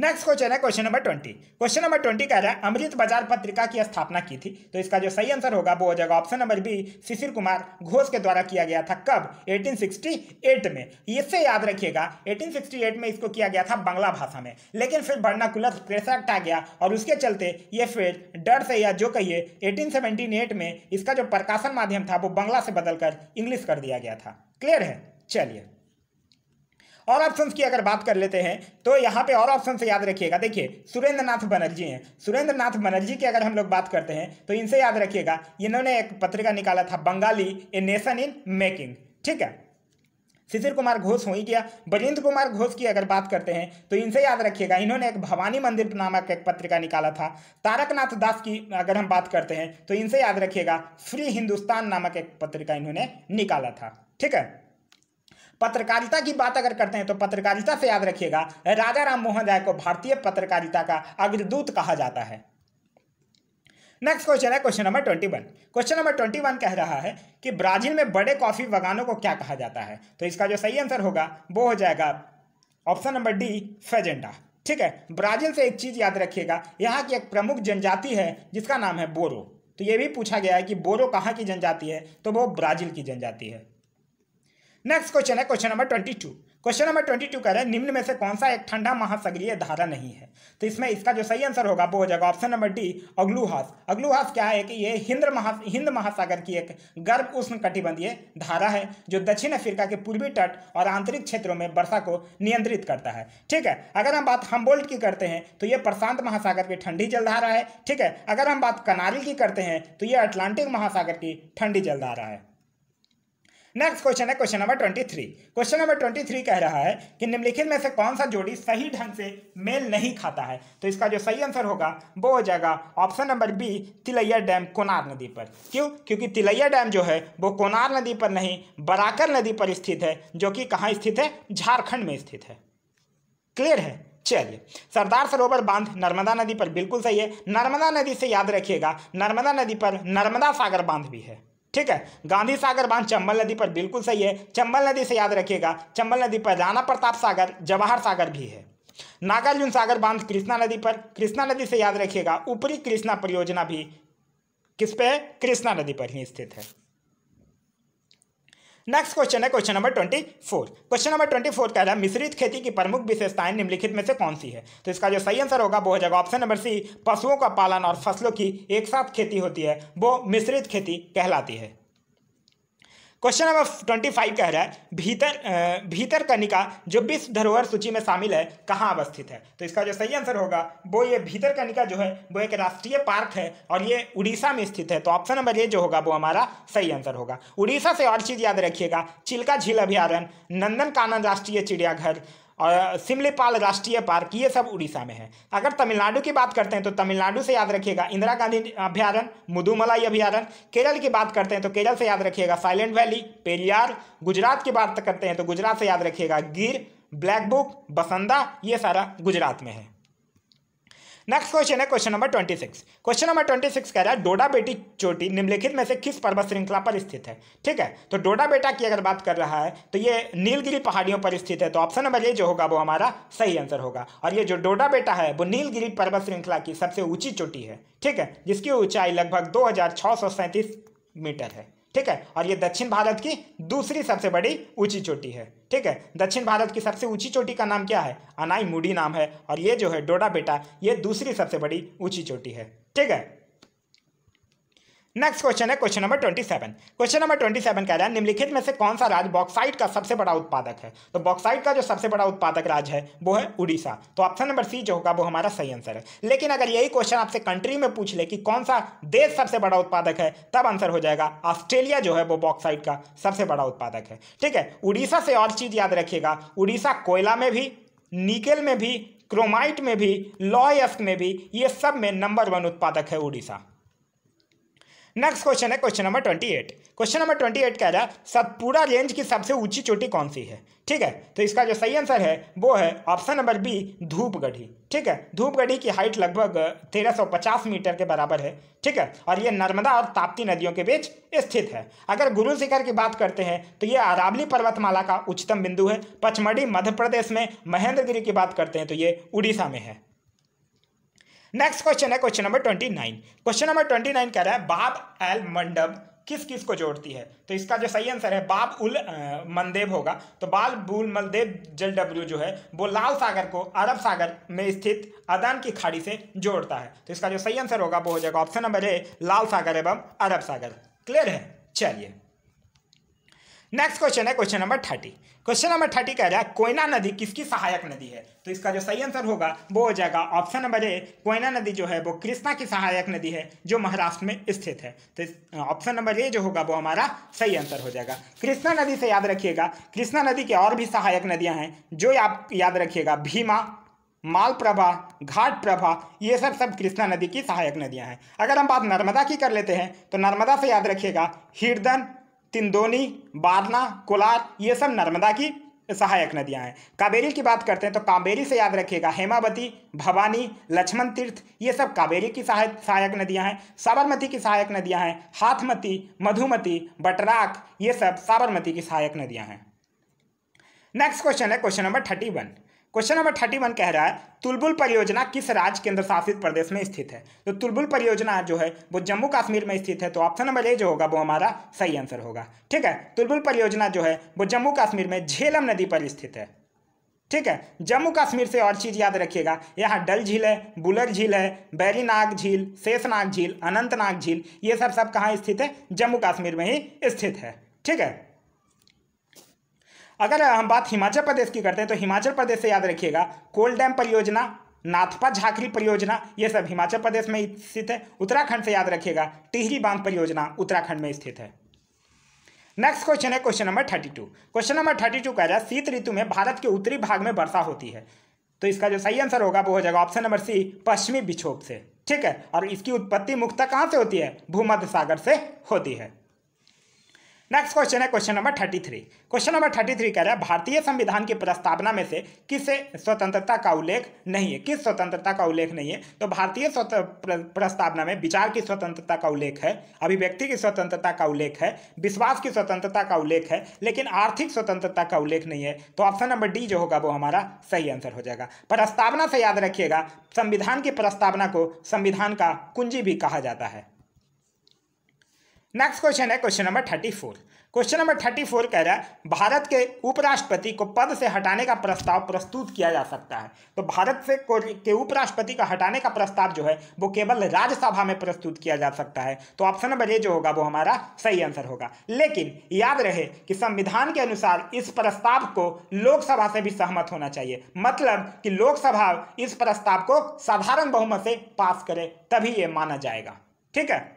नेक्स्ट क्वेश्चन है question number twenty question number twenty कह रहा है अमृत बाजार पत्रिका की स्थापना की थी तो इसका जो सही आंसर होगा वो हो जाएगा option number B Shishir Kumar Ghosh के द्वारा किया गया था कब 1868 में इससे याद रखिएगा 1868 में इसको किया गया था बांग्ला भाषा में लेकिन फिर बर्नाकुलर एक्ट आ गया और उसके चलते ये फिर डर से या जो कहिए एटीन में इसका जो प्रकाशन माध्यम था वो बंगला से बदलकर इंग्लिश कर दिया गया था क्लियर है चलिए और ऑप्शन की अगर बात कर लेते हैं तो यहाँ पे और ऑप्शन से याद रखिएगा देखिए सुरेंद्र नाथ बनर्जी हैं सुरेंद्र नाथ बनर्जी की अगर हम लोग बात करते हैं तो इनसे याद रखिएगा इन्होंने एक पत्रिका निकाला था Bengali a nation in making ठीक है शिशिर कुमार घोष हो ही गया बजेंद्र कुमार घोष की अगर बात करते हैं तो इनसे याद रखिएगा इन्होंने एक भवानी मंदिर नामक एक पत्रिका निकाला था तारकनाथ दास की अगर हम बात करते हैं तो इनसे याद रखिएगा फ्री हिंदुस्तान नामक एक पत्रिका इन्होंने निकाला था ठीक है पत्रकारिता की बात अगर करते हैं तो पत्रकारिता से याद रखिएगा राजा राम मोहन राय को भारतीय पत्रकारिता का अग्रदूत कहा जाता है नेक्स्ट क्वेश्चन है question number twenty one question number twenty one कह रहा है कि ब्राजील में बड़े कॉफी बगानों को क्या कहा जाता है तो इसका जो सही आंसर होगा वो हो जाएगा ऑप्शन नंबर डी फेजेंडा ठीक है ब्राजील से एक चीज याद रखिएगा यहाँ की एक प्रमुख जनजाति है जिसका नाम है बोरो तो ये भी पूछा गया है कि बोरो कहाँ की जनजाति है तो वो ब्राजील की जनजाति है नेक्स्ट क्वेश्चन है question number twenty two question number twenty two कह रहे हैं निम्न में से कौन सा एक ठंडा महासागरीय धारा नहीं है तो इसमें इसका जो सही आंसर होगा वो हो जाएगा option number D Agulhas Agulhas क्या है कि ये हिंद महा हिंद महासागर की एक गर्भ उष्ण कटिबंधीय धारा है जो दक्षिण अफ्रीका के पूर्वी तट और आंतरिक क्षेत्रों में वर्षा को नियंत्रित करता है ठीक है अगर हम बात हम्बोल्ट की करते हैं तो ये प्रशांत महासागर की ठंडी जलधारा है ठीक है अगर हम बात कनारी की करते हैं तो ये अटलांटिक महासागर की ठंडी जलधारा है नेक्स्ट क्वेश्चन है question number twenty three question number twenty three कह रहा है कि निम्नलिखित में से कौन सा जोड़ी सही ढंग से मेल नहीं खाता है तो इसका जो सही आंसर होगा वो हो जाएगा option number B Tilaiya dam Konar नदी पर क्यों क्योंकि तिलैया डैम जो है वो कोनार नदी पर नहीं बराकर नदी पर स्थित है जो कि कहाँ स्थित है झारखंड में स्थित है क्लियर है चलिए सरदार सरोवर बांध नर्मदा नदी पर बिल्कुल सही है नर्मदा नदी से याद रखिएगा नर्मदा नदी पर नर्मदा सागर बांध भी है ठीक है गांधी सागर बांध चंबल नदी पर बिल्कुल सही है चंबल नदी से याद रखिएगा चंबल नदी पर राणा प्रताप सागर जवाहर सागर भी है नागार्जुन सागर बांध कृष्णा नदी पर कृष्णा नदी से याद रखिएगा ऊपरी कृष्णा परियोजना भी किस पे कृष्णा नदी पर ही स्थित है नेक्स्ट क्वेश्चन है question number twenty four question number twenty four कह रहा है मिश्रित खेती की प्रमुख विशेषताएं निम्नलिखित में से कौन सी है तो इसका जो सही आंसर होगा वो हो जाएगा ऑप्शन नंबर सी पशुओं का पालन और फसलों की एक साथ खेती होती है वो मिश्रित खेती कहलाती है क्वेश्चन नंबर ट्वेंटी फाइव कह रहा है भीतर भीतर कनिका जो विश्व धरोहर सूची में शामिल है कहाँ अवस्थित है तो इसका जो सही आंसर होगा वो ये भीतर कनिका जो है वो एक राष्ट्रीय पार्क है और ये उड़ीसा में स्थित है तो ऑप्शन नंबर ये जो होगा वो हमारा सही आंसर होगा उड़ीसा से और चीज़ याद रखिएगा चिल्का झील अभ्यारण्य नंदन कानन राष्ट्रीय चिड़ियाघर और सिमलेपाल राष्ट्रीय पार्क ये सब उड़ीसा में है अगर तमिलनाडु की बात करते हैं तो तमिलनाडु से याद रखिएगा इंदिरा गांधी अभ्यारण मुदुमलाई अभ्यारण केरल की बात करते हैं तो केरल से याद रखिएगा साइलेंट वैली पेरियार गुजरात की बात करते हैं तो गुजरात से याद रखिएगा गिर ब्लैक बुक बसंदा ये सारा गुजरात में है नेक्स्ट क्वेश्चन है question number twenty six question number twenty six कह रहा है डोडा बेटी चोटी निम्नलिखित में से किस पर्वत श्रृंखला पर स्थित है ठीक है तो डोडा बेटा की अगर बात कर रहा है तो ये नीलगिरी पहाड़ियों पर स्थित है तो ऑप्शन नंबर ये जो होगा वो हमारा सही आंसर होगा और ये जो डोडा बेटा है वो नीलगिरी पर्वत श्रृंखला की सबसे ऊंची चोटी है ठीक है जिसकी ऊंचाई लगभग दो मीटर है ठीक है और ये दक्षिण भारत की दूसरी सबसे बड़ी ऊंची चोटी है ठीक है दक्षिण भारत की सबसे ऊंची चोटी का नाम क्या है अनाई मूडी नाम है और ये जो है डोडा बेटा ये दूसरी सबसे बड़ी ऊंची चोटी है ठीक है नेक्स्ट क्वेश्चन है question number twenty seven question number twenty seven कह रहा है निम्नलिखित में से कौन सा राज्य बॉक्साइट का सबसे बड़ा उत्पादक है तो बॉक्साइट का जो सबसे बड़ा उत्पादक राज्य है वो है उड़ीसा तो ऑप्शन नंबर सी जो होगा वो हमारा सही आंसर है लेकिन अगर यही क्वेश्चन आपसे कंट्री में पूछ ले कि कौन सा देश सबसे बड़ा उत्पादक है तब आंसर हो जाएगा ऑस्ट्रेलिया जो है वो बॉक्साइट का सबसे बड़ा उत्पादक है ठीक है उड़ीसा से और चीज़ याद रखिएगा उड़ीसा कोयला में भी निकेल में भी क्रोमाइट में भी लॉयस्क में भी ये सब में नंबर वन उत्पादक है उड़ीसा नेक्स्ट क्वेश्चन है question number twenty eight question number twenty eight कह रहा है सब पूरा रेंज की सबसे ऊंची चोटी कौन सी है ठीक है तो इसका जो सही आंसर है वो है ऑप्शन नंबर बी धूपगढ़ी ठीक है धूपगढ़ी की हाइट लगभग तेरह सौ पचास मीटर के बराबर है ठीक है और ये नर्मदा और ताप्ती नदियों के बीच स्थित है अगर गुरु शिखर की बात करते हैं तो ये अरावली पर्वतमाला का उच्चतम बिंदु है पचमढ़ी मध्य प्रदेश में महेंद्रगिरी की बात करते हैं तो ये उड़ीसा में है नेक्स्ट क्वेश्चन है question number twenty nine question number twenty nine कह रहा है बाब एल मंडप किस किस को जोड़ती है तो इसका जो सही आंसर है बाब उल मंदेब होगा तो बाल बुल मलदेव जल डब्ल्यू जो है वो लाल सागर को अरब सागर में स्थित अदान की खाड़ी से जोड़ता है तो इसका जो सही आंसर होगा वो हो जाएगा ऑप्शन नंबर ए लाल सागर एवं अरब सागर क्लियर है चलिए नेक्स्ट क्वेश्चन है question number thirty question number thirty कह रहा है कोयना नदी किसकी सहायक नदी है तो इसका जो सही आंसर होगा वो हो जाएगा ऑप्शन नंबर ए कोयना नदी जो है वो कृष्णा की सहायक नदी है जो महाराष्ट्र में स्थित है तो ऑप्शन नंबर ए जो होगा वो हमारा सही आंसर हो जाएगा कृष्णा नदी से याद रखिएगा कृष्णा नदी की और भी सहायक नदियाँ हैं जो आप याद रखिएगा भीमा माल प्रभा घाट प्रभा ये सब सब कृष्णा नदी की सहायक नदियाँ हैं अगर हम बात नर्मदा की कर लेते हैं तो नर्मदा से याद रखिएगा हिरदन तिंदोनी बारना कोलार ये सब नर्मदा की सहायक नदियां हैं कावेरी की बात करते हैं तो कावेरी से याद रखिएगा हेमावती भवानी लक्ष्मण तीर्थ ये सब कावेरी की सहायक सहायक नदियां हैं साबरमती की सहायक नदियां हैं हाथमती मधुमती बटराक ये सब साबरमती की सहायक नदियां हैं नेक्स्ट क्वेश्चन है question number thirty one question number thirty one कह रहा है तुलबुल परियोजना किस राज्य केंद्र शासित प्रदेश में स्थित है तो तुलबुल परियोजना जो है वो जम्मू कश्मीर में स्थित है तो ऑप्शन नंबर ए जो होगा वो हमारा सही आंसर होगा ठीक है तुलबुल परियोजना जो है वो जम्मू कश्मीर में झेलम नदी पर स्थित है ठीक है जम्मू कश्मीर से और चीज़ याद रखिएगा यहाँ डल झील है बुलर झील है बैरीनाग झील शेषनाग झील अनंतनाग झील ये सब सब कहाँ स्थित है जम्मू कश्मीर में ही स्थित है ठीक है अगर हम बात हिमाचल प्रदेश की करते हैं तो हिमाचल प्रदेश से याद रखिएगा कोल डैम परियोजना नाथपा झाकरी परियोजना ये सब हिमाचल प्रदेश में स्थित है उत्तराखंड से याद रखिएगा टिहरी बांध परियोजना उत्तराखंड में स्थित है नेक्स्ट क्वेश्चन है question number thirty two question number thirty two कह रहा है शीत ऋतु में भारत के उत्तरी भाग में वर्षा होती है तो इसका जो सही आंसर होगा वो हो जाएगा ऑप्शन नंबर सी पश्चिमी विक्षोभ से ठीक है और इसकी उत्पत्ति मुख्यतः कहाँ से होती है भूमध्य सागर से होती है नेक्स्ट क्वेश्चन है question number thirty three question number thirty three कह रहा है भारतीय संविधान की प्रस्तावना में से किस स्वतंत्रता का उल्लेख नहीं है किस स्वतंत्रता का उल्लेख नहीं है तो भारतीय प्रस्तावना में विचार की स्वतंत्रता का उल्लेख है अभिव्यक्ति की स्वतंत्रता का उल्लेख है विश्वास की स्वतंत्रता का उल्लेख है लेकिन आर्थिक स्वतंत्रता का उल्लेख नहीं है तो ऑप्शन नंबर डी जो होगा वो हमारा सही आंसर हो जाएगा प्रस्तावना से याद रखिएगा संविधान की प्रस्तावना को संविधान का कुंजी भी कहा जाता है नेक्स्ट क्वेश्चन है question number thirty four question number thirty four कह रहा है भारत के उपराष्ट्रपति को पद से हटाने का प्रस्ताव प्रस्तुत किया जा सकता है तो भारत से के उपराष्ट्रपति का हटाने का प्रस्ताव जो है वो केवल राज्यसभा में प्रस्तुत किया जा सकता है तो ऑप्शन नंबर ए जो होगा वो हमारा सही आंसर होगा लेकिन याद रहे कि संविधान के अनुसार इस प्रस्ताव को लोकसभा से भी सहमत होना चाहिए मतलब कि लोकसभा इस प्रस्ताव को साधारण बहुमत से पास करे तभी ये माना जाएगा ठीक है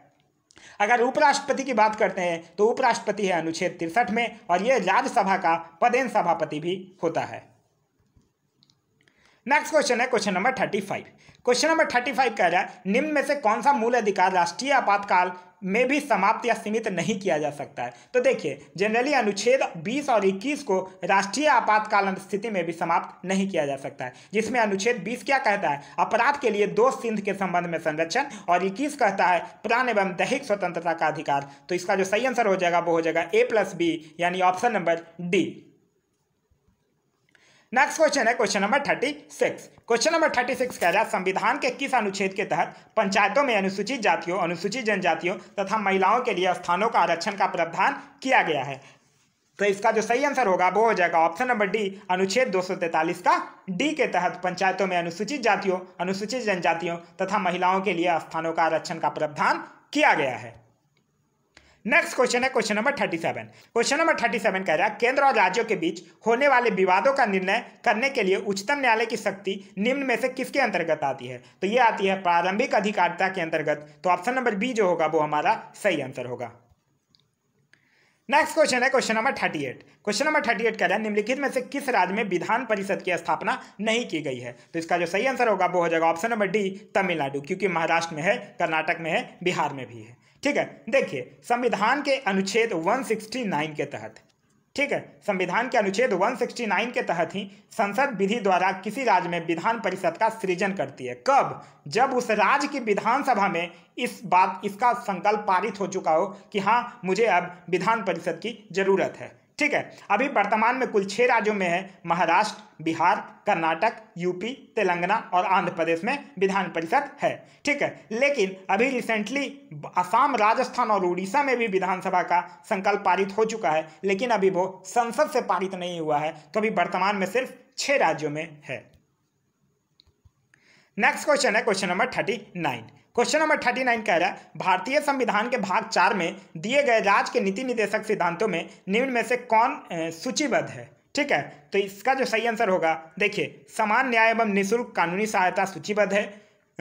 अगर उपराष्ट्रपति की बात करते हैं तो उपराष्ट्रपति है अनुच्छेद तिरसठ में और यह राज्यसभा का पदेन सभापति भी होता है नेक्स्ट क्वेश्चन है question number thirty five question number thirty five कह रहा है निम्न में से कौन सा मूल अधिकार राष्ट्रीय आपातकाल में भी समाप्त या सीमित नहीं किया जा सकता है तो देखिए जनरली अनुच्छेद 20 और 21 को राष्ट्रीय आपातकाल स्थिति में भी समाप्त नहीं किया जा सकता है जिसमें अनुच्छेद 20 क्या कहता है अपराध के लिए दो सिंध के संबंध में संरक्षण और 21 कहता है प्राण एवं दैहिक स्वतंत्रता का अधिकार तो इसका जो सही आंसर हो जाएगा वो हो जाएगा ए प्लस बी यानी option number D next question है question number thirty six question number thirty six कह रहा है संविधान के किस अनुच्छेद के तहत पंचायतों में अनुसूचित जातियों अनुसूचित जनजातियों तथा महिलाओं के लिए स्थानों का आरक्षण का प्रावधान किया गया है तो इसका जो सही आंसर होगा वो हो जाएगा ऑप्शन नंबर डी अनुच्छेद दो का डी के तहत पंचायतों में अनुसूचित जातियों अनुसूचित जनजातियों तथा महिलाओं के लिए स्थानों का आरक्षण का प्रावधान किया गया है नेक्स्ट क्वेश्चन है question number thirty seven question number thirty seven कह रहा है केंद्र और राज्यों के बीच होने वाले विवादों का निर्णय करने के लिए उच्चतम न्यायालय की शक्ति निम्न में से किसके अंतर्गत आती है तो ये आती है प्रारंभिक अधिकारिता के अंतर्गत तो ऑप्शन नंबर बी जो होगा वो हमारा सही आंसर होगा नेक्स्ट क्वेश्चन है question number thirty eight question number thirty eight कह रहा है निम्नलिखित में से किस राज्य में विधान परिषद की स्थापना नहीं की गई है तो इसका जो सही आंसर होगा वो हो जाएगा ऑप्शन नंबर डी तमिलनाडु क्योंकि महाराष्ट्र में है कर्नाटक में है बिहार में भी है ठीक है देखिए संविधान के अनुच्छेद 169 के तहत ठीक है संविधान के अनुच्छेद 169 के तहत ही संसद विधि द्वारा किसी राज्य में विधान परिषद का सृजन करती है कब जब उस राज्य की विधानसभा में इस बात इसका संकल्प पारित हो चुका हो कि हाँ मुझे अब विधान परिषद की जरूरत है ठीक है अभी वर्तमान में कुल छह राज्यों में है महाराष्ट्र बिहार कर्नाटक यूपी तेलंगाना और आंध्र प्रदेश में विधान परिषद है ठीक है लेकिन अभी रिसेंटली असम राजस्थान और उड़ीसा में भी विधानसभा का संकल्प पारित हो चुका है लेकिन अभी वो संसद से पारित नहीं हुआ है तो अभी वर्तमान में सिर्फ छह राज्यों में है नेक्स्ट क्वेश्चन है question number thirty nine question number thirty nine कह रहा है भारतीय संविधान के भाग चार में दिए गए राज्य के नीति निदेशक सिद्धांतों में निम्न में से कौन सूचीबद्ध है ठीक है तो इसका जो सही आंसर होगा देखिए समान न्याय एवं निःशुल्क कानूनी सहायता सूचीबद्ध है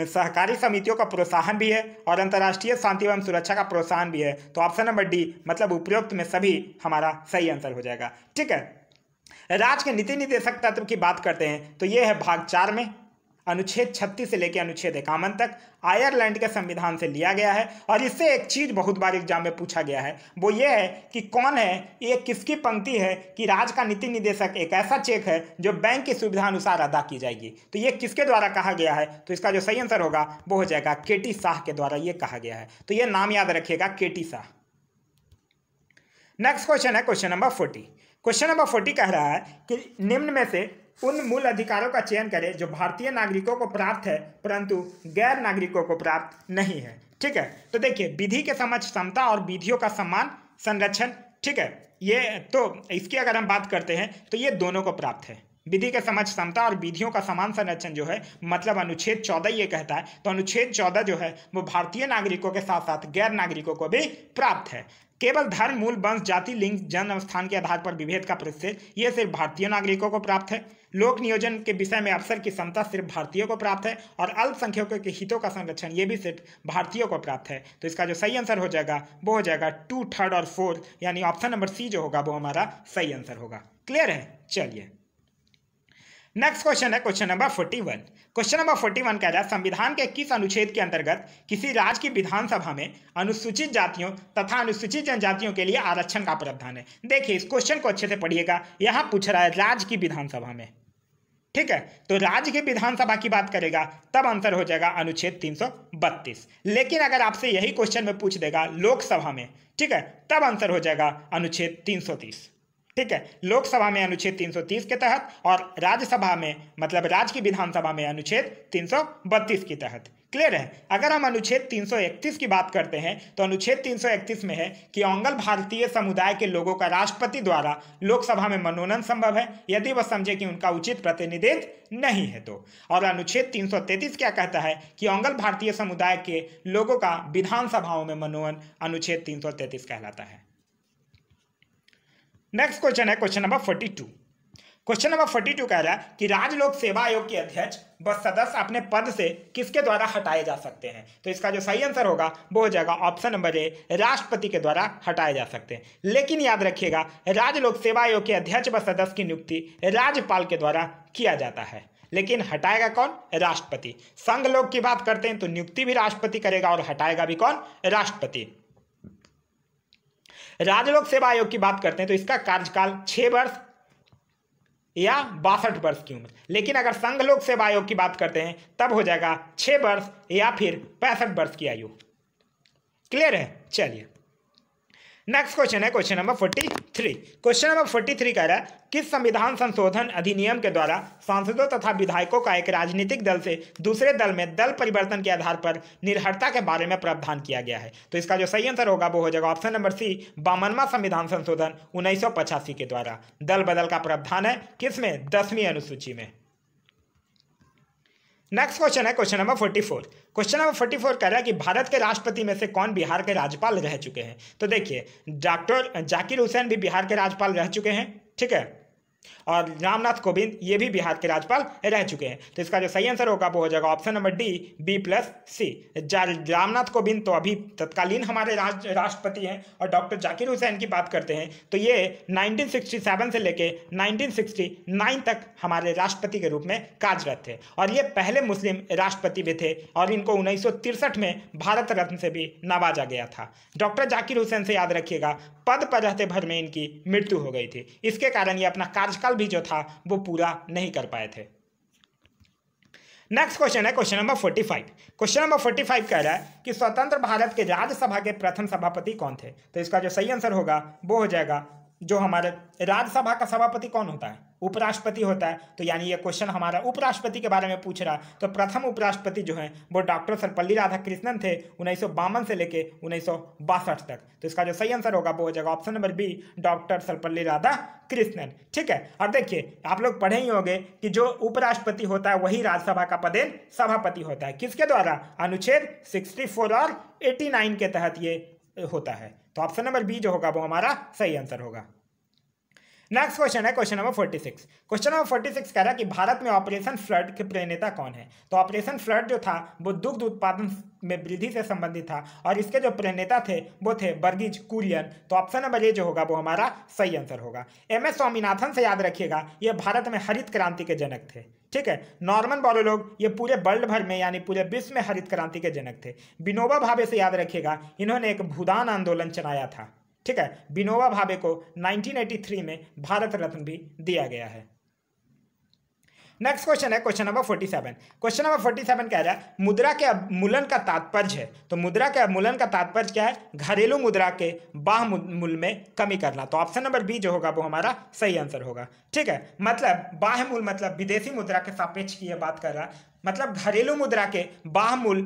सहकारी समितियों का प्रोत्साहन भी है और अंतर्राष्ट्रीय शांति एवं सुरक्षा का प्रोत्साहन भी है तो ऑप्शन नंबर डी मतलब उपयुक्त में सभी हमारा सही आंसर हो जाएगा ठीक है राज्य के नीति निदेशक तत्व की बात करते हैं तो ये है भाग चार में अनुच्छेद 36 से लेकर अनुच्छेद इक्यावन तक आयरलैंड के संविधान से लिया गया है और इससे एक चीज़ बहुत बार एग्जाम में पूछा गया है वो ये है कि कौन है ये किसकी पंक्ति है कि राज का नीति निदेशक एक ऐसा चेक है जो बैंक की सुविधा अनुसार अदा की जाएगी तो ये किसके द्वारा कहा गया है तो इसका जो सही आंसर होगा वो हो जाएगा के टी शाह के द्वारा ये कहा गया है तो ये नाम याद रखिएगा K T Shah next question है question number forty question number forty कह रहा है कि निम्न में से उन मूल अधिकारों का चयन करें जो भारतीय नागरिकों को प्राप्त है परंतु गैर नागरिकों को प्राप्त नहीं है ठीक है तो देखिए विधि के समक्ष समता और विधियों का सम्मान संरक्षण ठीक है ये तो इसकी अगर हम बात करते हैं तो ये दोनों को प्राप्त है विधि का समझ समता और विधियों का समान संरक्षण जो है मतलब अनुच्छेद चौदह ये कहता है तो अनुच्छेद चौदह जो है वो भारतीय नागरिकों के साथ साथ गैर नागरिकों को भी प्राप्त है केवल धर्म मूल वंश जाति लिंग जन्म स्थान के आधार पर विभेद का प्रतिषेध ये सिर्फ भारतीय नागरिकों को प्राप्त है लोक नियोजन के विषय में अवसर की क्षमता सिर्फ भारतीयों को प्राप्त है और अल्पसंख्यकों के हितों का संरक्षण ये भी सिर्फ भारतीयों को प्राप्त है तो इसका जो सही आंसर हो जाएगा वो हो जाएगा टू थर्ड और फोर्थ यानी ऑप्शन नंबर सी जो होगा वो हमारा सही आंसर होगा क्लियर है चलिए नेक्स्ट क्वेश्चन है question number forty one question number forty one कह रहा है संविधान के किस अनुच्छेद के अंतर्गत किसी राज्य की विधानसभा में अनुसूचित जातियों तथा अनुसूचित जनजातियों के लिए आरक्षण का प्रावधान है देखिए इस क्वेश्चन को अच्छे से पढ़िएगा यहाँ पूछ रहा है राज्य की विधानसभा में ठीक है तो राज्य की विधानसभा की बात करेगा तब आंसर हो जाएगा अनुच्छेद 332 लेकिन अगर आपसे यही क्वेश्चन में पूछ देगा लोकसभा में ठीक है तब आंसर हो जाएगा अनुच्छेद 330 ठीक है लोकसभा में अनुच्छेद 330 के तहत और राज्यसभा में मतलब राज्य की विधानसभा में अनुच्छेद 332 के तहत क्लियर है अगर हम अनुच्छेद 331 की बात करते हैं तो अनुच्छेद 331 में है कि ऑंगल भारतीय समुदाय के लोगों का राष्ट्रपति द्वारा लोकसभा में मनोनयन संभव है यदि वह समझे कि उनका उचित प्रतिनिधित्व नहीं है तो और अनुच्छेद 333 क्या कहता है कि ऑंगल भारतीय समुदाय के लोगों का विधानसभाओं में मनोनयन अनुच्छेद तीन कहलाता है नेक्स्ट क्वेश्चन है question number forty two question number forty two कह रहा है कि राज्य लोक सेवा आयोग के अध्यक्ष व सदस्य अपने पद से किसके द्वारा हटाए जा सकते हैं तो इसका जो सही आंसर होगा वो हो जाएगा ऑप्शन नंबर ए राष्ट्रपति के द्वारा हटाए जा सकते हैं लेकिन याद रखिएगा राज्य लोक सेवा आयोग के अध्यक्ष व सदस्य की नियुक्ति राज्यपाल के द्वारा किया जाता है लेकिन हटाएगा कौन राष्ट्रपति संघ लोग की बात करते हैं तो नियुक्ति भी राष्ट्रपति करेगा और हटाएगा भी कौन राष्ट्रपति राजलोक सेवा आयोग की बात करते हैं तो इसका कार्यकाल छह वर्ष या बासठ वर्ष की उम्र लेकिन अगर संघ लोक सेवा आयोग की बात करते हैं तब हो जाएगा छह वर्ष या फिर पैंसठ वर्ष की आयु क्लियर है चलिए नेक्स्ट क्वेश्चन है question number forty three question number forty three कह रहा है किस संविधान संशोधन अधिनियम के द्वारा सांसदों तथा विधायकों का एक राजनीतिक दल से दूसरे दल में दल परिवर्तन के आधार पर निर्भरता के बारे में प्रावधान किया गया है तो इसका जो सही आंसर होगा वो हो जाएगा ऑप्शन नंबर सी बामनवा संविधान संशोधन उन्नीस के द्वारा दल बदल का प्रावधान है किसमें दसवीं अनुसूची में नेक्स्ट क्वेश्चन है question number forty four question number forty four कह रहा है कि भारत के राष्ट्रपति में से कौन बिहार के राज्यपाल रह चुके हैं तो देखिए डॉक्टर जाकिर हुसैन भी बिहार के राज्यपाल रह चुके हैं ठीक है और रामनाथ कोविंद ये भी बिहार के राज्यपाल रह चुके हैं तो इसका जो सही आंसर होगा वो हो जाएगा option number D B plus C Ramnath Kovind तो अभी तत्कालीन हमारे राज, राष्ट्रपति हैं और डॉक्टर जाकिर हुसैन की बात करते हैं तो ये 1967 से लेके 1969 तक हमारे राष्ट्रपति के रूप में कार्यरत थे और ये पहले मुस्लिम राष्ट्रपति भी थे और इनको उन्नीस में भारत रत्न से भी नवाजा गया था डॉक्टर जाकिर हुसैन से याद रखिएगा पद पर रहते भर में इनकी मृत्यु हो गई थी इसके कारण ये अपना कार्यकाल भी जो था वो पूरा नहीं कर पाए थे नेक्स्ट क्वेश्चन है question number forty five question number forty five कह रहा है कि स्वतंत्र भारत के राज्यसभा के प्रथम सभापति कौन थे तो इसका जो सही आंसर होगा वो हो जाएगा जो हमारे राज्यसभा का सभापति कौन होता है उपराष्ट्रपति होता है तो यानी ये क्वेश्चन हमारा उपराष्ट्रपति के बारे में पूछ रहा है तो प्रथम उपराष्ट्रपति जो है वो डॉक्टर सरपल्ली राधाकृष्णन थे उन्नीस से लेके उन्नीस तक तो इसका जो सही आंसर होगा वो हो जाएगा option number B doctor Sarvepalli Radhakrishnan ठीक है और देखिए आप लोग पढ़े ही होंगे कि जो उपराष्ट्रपति होता है वही राज्यसभा का पदेन सभापति होता है किसके द्वारा अनुच्छेद सिक्सटी और एटी के तहत ये होता है तो ऑप्शन नंबर बी जो होगा वो हमारा सही आंसर होगा नेक्स्ट क्वेश्चन है question number forty six question number forty six कह रहा है कि भारत में ऑपरेशन फ्लड के प्रणेता कौन है तो ऑपरेशन फ्लड जो था वो दुग्ध उत्पादन में वृद्धि से संबंधित था और इसके जो प्रणेता थे वो थे बर्गीज कुरियन तो ऑप्शन नंबर ए जो होगा वो हमारा सही आंसर होगा एम एस स्वामीनाथन से याद रखिएगा ये भारत में हरित क्रांति के जनक थे ठीक है नॉर्मन बोलो लोग ये पूरे वर्ल्ड भर में यानी पूरे विश्व में हरित क्रांति के जनक थे विनोबा भावे से याद रखिएगा इन्होंने एक भूदान आंदोलन चलाया था ठीक है विनोबा भावे को 1983 में भारत रत्न भी दिया गया है नेक्स्ट क्वेश्चन है question number 47 question number 47 seven क्या है मुद्रा के मूलन का तात्पर्य है तो मुद्रा के मूलन का तात्पर्य क्या है घरेलू मुद्रा के बाह मूल में कमी करना तो ऑप्शन नंबर बी जो होगा वो हमारा सही आंसर होगा ठीक है मतलब बाह मूल मतलब विदेशी मुद्रा के सापेक्ष की यह बात कर रहा मतलब घरेलू मुद्रा के बाह मूल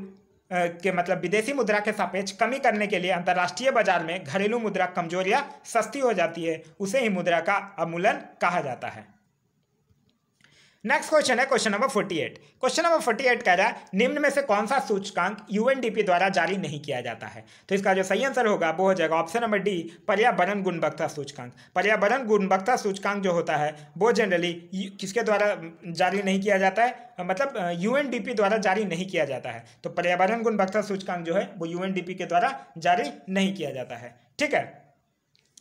के मतलब विदेशी मुद्रा के सापेक्ष कमी करने के लिए अंतर्राष्ट्रीय बाजार में घरेलू मुद्रा कमजोरियाँ सस्ती हो जाती है उसे ही मुद्रा का अमूलन कहा जाता है नेक्स्ट क्वेश्चन है क्वेश्चन नंबर 48 क्वेश्चन नंबर 48 कह रहा है निम्न में से कौन सा सूचकांक यूएनडीपी द्वारा जारी नहीं किया जाता है तो इसका जो सही आंसर होगा वो हो जाएगा ऑप्शन नंबर डी पर्यावरण गुणवत्ता सूचकांक पर्यावरण गुणवत्ता सूचकांक जो होता है वो जनरली किसके द्वारा जारी नहीं किया जाता है मतलब यू द्वारा जारी नहीं किया जाता है तो पर्यावरण गुणवत्ता सूचकांक जो है वो यू के द्वारा जारी नहीं किया जाता है ठीक है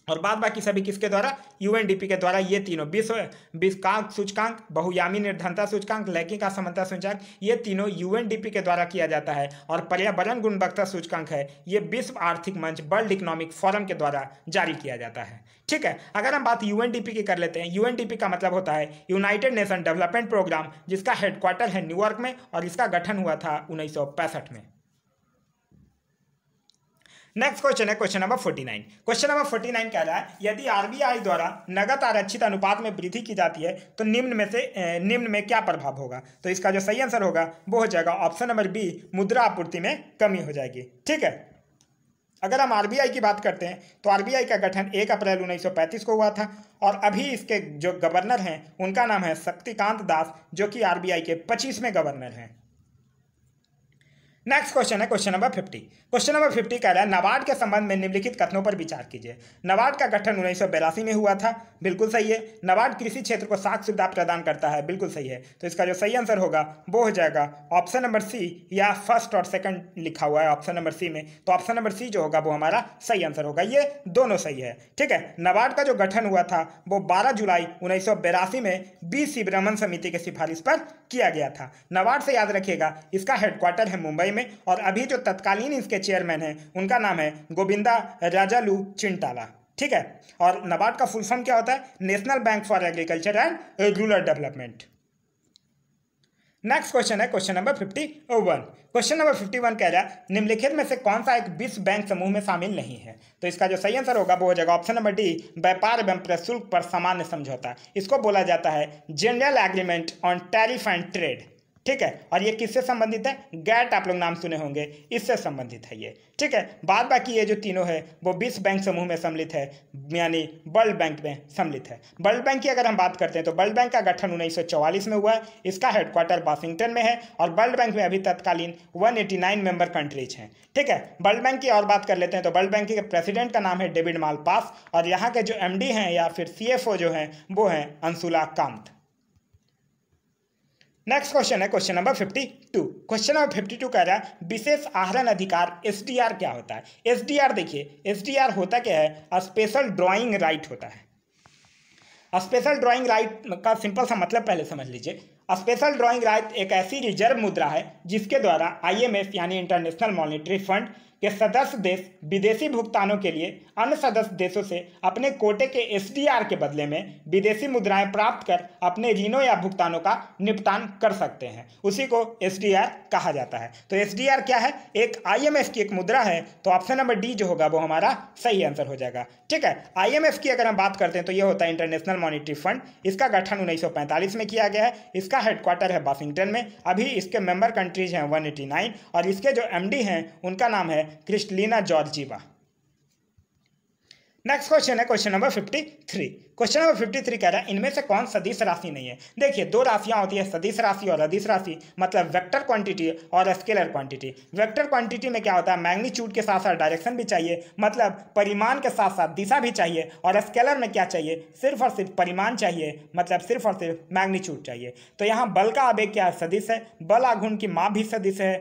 और बाद बाकी सभी किसके द्वारा यूएनडीपी के द्वारा ये तीनों विश्व विश्वकांक सूचकांक बहुयामी निर्धनता सूचकांक लैंगिक असमता सूचकांक ये तीनों यूएनडीपी के द्वारा किया जाता है और पर्यावरण गुणवत्ता सूचकांक है ये विश्व आर्थिक मंच वर्ल्ड इकोनॉमिक फोरम के द्वारा जारी किया जाता है ठीक है अगर हम बात यू की कर लेते हैं यू का मतलब होता है यूनाइटेड नेशन डेवलपमेंट प्रोग्राम जिसका हेडक्वार्टर है न्यूयॉर्क में और इसका गठन हुआ था उन्नीस में नेक्स्ट क्वेश्चन है question number forty nine question number forty nine कह रहा है यदि आरबीआई द्वारा नगद आरक्षित अनुपात में वृद्धि की जाती है तो निम्न में से निम्न में क्या प्रभाव होगा तो इसका जो सही आंसर होगा वो हो जाएगा ऑप्शन नंबर बी मुद्रा आपूर्ति में कमी हो जाएगी ठीक है अगर हम आरबीआई की बात करते हैं तो आरबीआई का गठन एक अप्रैल पैंतीस को हुआ था और अभी इसके जो गवर्नर हैं उनका नाम है शक्तिकांत दास जो कि आरबीआई के पच्चीसवें गवर्नर हैं नेक्स्ट क्वेश्चन है question number fifty question number fifty कह रहा है नवाड के संबंध में निम्नलिखित कथनों पर विचार कीजिए नवाड का गठन उन्नीस में हुआ था बिल्कुल सही है नवाड कृषि क्षेत्र को साख सुविधा प्रदान करता है बिल्कुल सही है तो इसका जो सही आंसर होगा वो हो जाएगा ऑप्शन नंबर सी या फर्स्ट और सेकंड लिखा हुआ है ऑप्शन नंबर सी में तो ऑप्शन नंबर सी जो होगा वो हमारा सही आंसर होगा ये दोनों सही है ठीक है नवाड का जो गठन हुआ था वो बारह जुलाई उन्नीस में बी सी ब्राह्मण समिति के सिफारिश पर किया गया था नवाड से याद रखिएगा इसका हेडक्वार्टर है मुंबई में में और अभी जो तत्कालीन इसके चेयरमैन हैं उनका नाम है गोविंदा राजालू चिंटाला ठीक है और नबार्ड का फुल फॉर्म क्या होता है National Bank for Agriculture and Rural Development next question है question number fifty one question number fifty one कह रहा है निम्नलिखित में से कौन सा एक विश्व बैंक समूह में शामिल नहीं है तो इसका जो सही आंसर होगा वो हो जाएगा ऑप्शन नंबर डी व्यापार एवं प्रशुल्क पर सामान्य समझौता इसको बोला जाता है General Agreement on Tariff and Trade ठीक है और ये किससे संबंधित है गैट आप लोग नाम सुने होंगे इससे संबंधित है ये ठीक है बाद बाकी ये जो तीनों है वो बीस बैंक समूह में सम्मिलित है यानी वर्ल्ड बैंक में सम्मिलित है वर्ल्ड बैंक की अगर हम बात करते हैं तो वर्ल्ड बैंक का गठन उन्नीस में हुआ है इसका हेडक्वार्टर वाशिंगटन में है और वर्ल्ड बैंक में अभी तत्कालीन वन मेंबर कंट्रीज हैं ठीक है वर्ल्ड बैंक की और बात कर लेते हैं तो वर्ल्ड बैंक के प्रेसिडेंट का नाम है डेविड मालपास और यहाँ के जो एम हैं या फिर सी जो हैं वो हैं अंशुला कामत नेक्स्ट क्वेश्चन है question number fifty two question number fifty two कह रहा है विशेष आहरण अधिकार एस क्या होता है एस देखिए एस होता क्या है स्पेशल ड्राइंग राइट होता है स्पेशल ड्राइंग राइट का सिंपल सा मतलब पहले समझ लीजिए स्पेशल ड्राइंग राइट एक ऐसी रिजर्व मुद्रा है जिसके द्वारा आईएमएफ यानी इंटरनेशनल मॉनिटरी फंड कि सदस्य देश विदेशी भुगतानों के लिए अन्य सदस्य देशों से अपने कोटे के एसडीआर के बदले में विदेशी मुद्राएं प्राप्त कर अपने ऋणों या भुगतानों का निपटान कर सकते हैं उसी को एसडीआर कहा जाता है तो एसडीआर क्या है एक आई की एक मुद्रा है तो ऑप्शन नंबर डी जो होगा वो हमारा सही आंसर हो जाएगा ठीक है आई की अगर हम बात करते हैं तो ये होता है इंटरनेशनल मॉनिटरी फंड इसका गठन उन्नीस में किया गया है इसका हेडक्वार्टर है वाशिंगटन में अभी इसके मेंबर कंट्रीज हैं वन और इसके जो एम हैं उनका नाम है क्रिस्टलीना जॉर्जीवा नेक्स्ट क्वेश्चन है question number fifty three question number fifty three कह रहा है इनमें से कौन सदिश राशि नहीं है देखिए दो राशियां होती है सदिश राशि और अदिश राशि मतलब वेक्टर क्वांटिटी और स्केलर क्वांटिटी वेक्टर क्वांटिटी में क्या होता है मैग्नीट्यूड के साथ साथ डायरेक्शन भी चाहिए मतलब परिमाण के साथ साथ दिशा भी चाहिए और स्केलर में क्या चाहिए सिर्फ और सिर्फ परिमाण चाहिए मतलब सिर्फ और सिर्फ मैग्नीट्यूड चाहिए तो यहाँ बल का आवेग क्या सदिश है बल आघूर्ण की माप भी सदिश है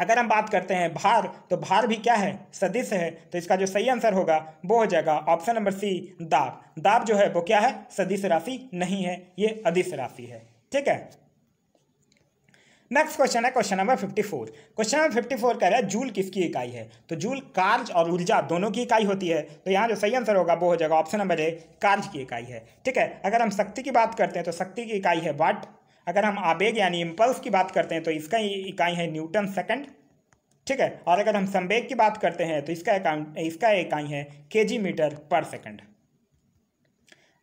अगर हम बात करते हैं भार तो भार भी क्या है सदिश है तो इसका जो सही आंसर होगा वो हो जाएगा ऑप्शन नंबर सी दाब दाब जो है वो क्या है सदिश राशि नहीं है ये अधिस राशि है ठीक है नेक्स्ट क्वेश्चन है question number fifty four question number fifty four कह रहा है जूल किसकी इकाई है तो जूल कार्य और ऊर्जा दोनों की इकाई होती है तो यहाँ जो सही आंसर होगा वो हो जाएगा ऑप्शन नंबर ए कार्य की इकाई है ठीक है अगर हम शक्ति की बात करते हैं तो शक्ति की इकाई है वाट अगर हम आवेग यानी इम्पल्स की बात करते हैं तो इसका इकाई है न्यूटन सेकंड ठीक है और अगर हम संवेग की बात करते हैं तो इसका इसका इकाई है के जी मीटर पर सेकेंड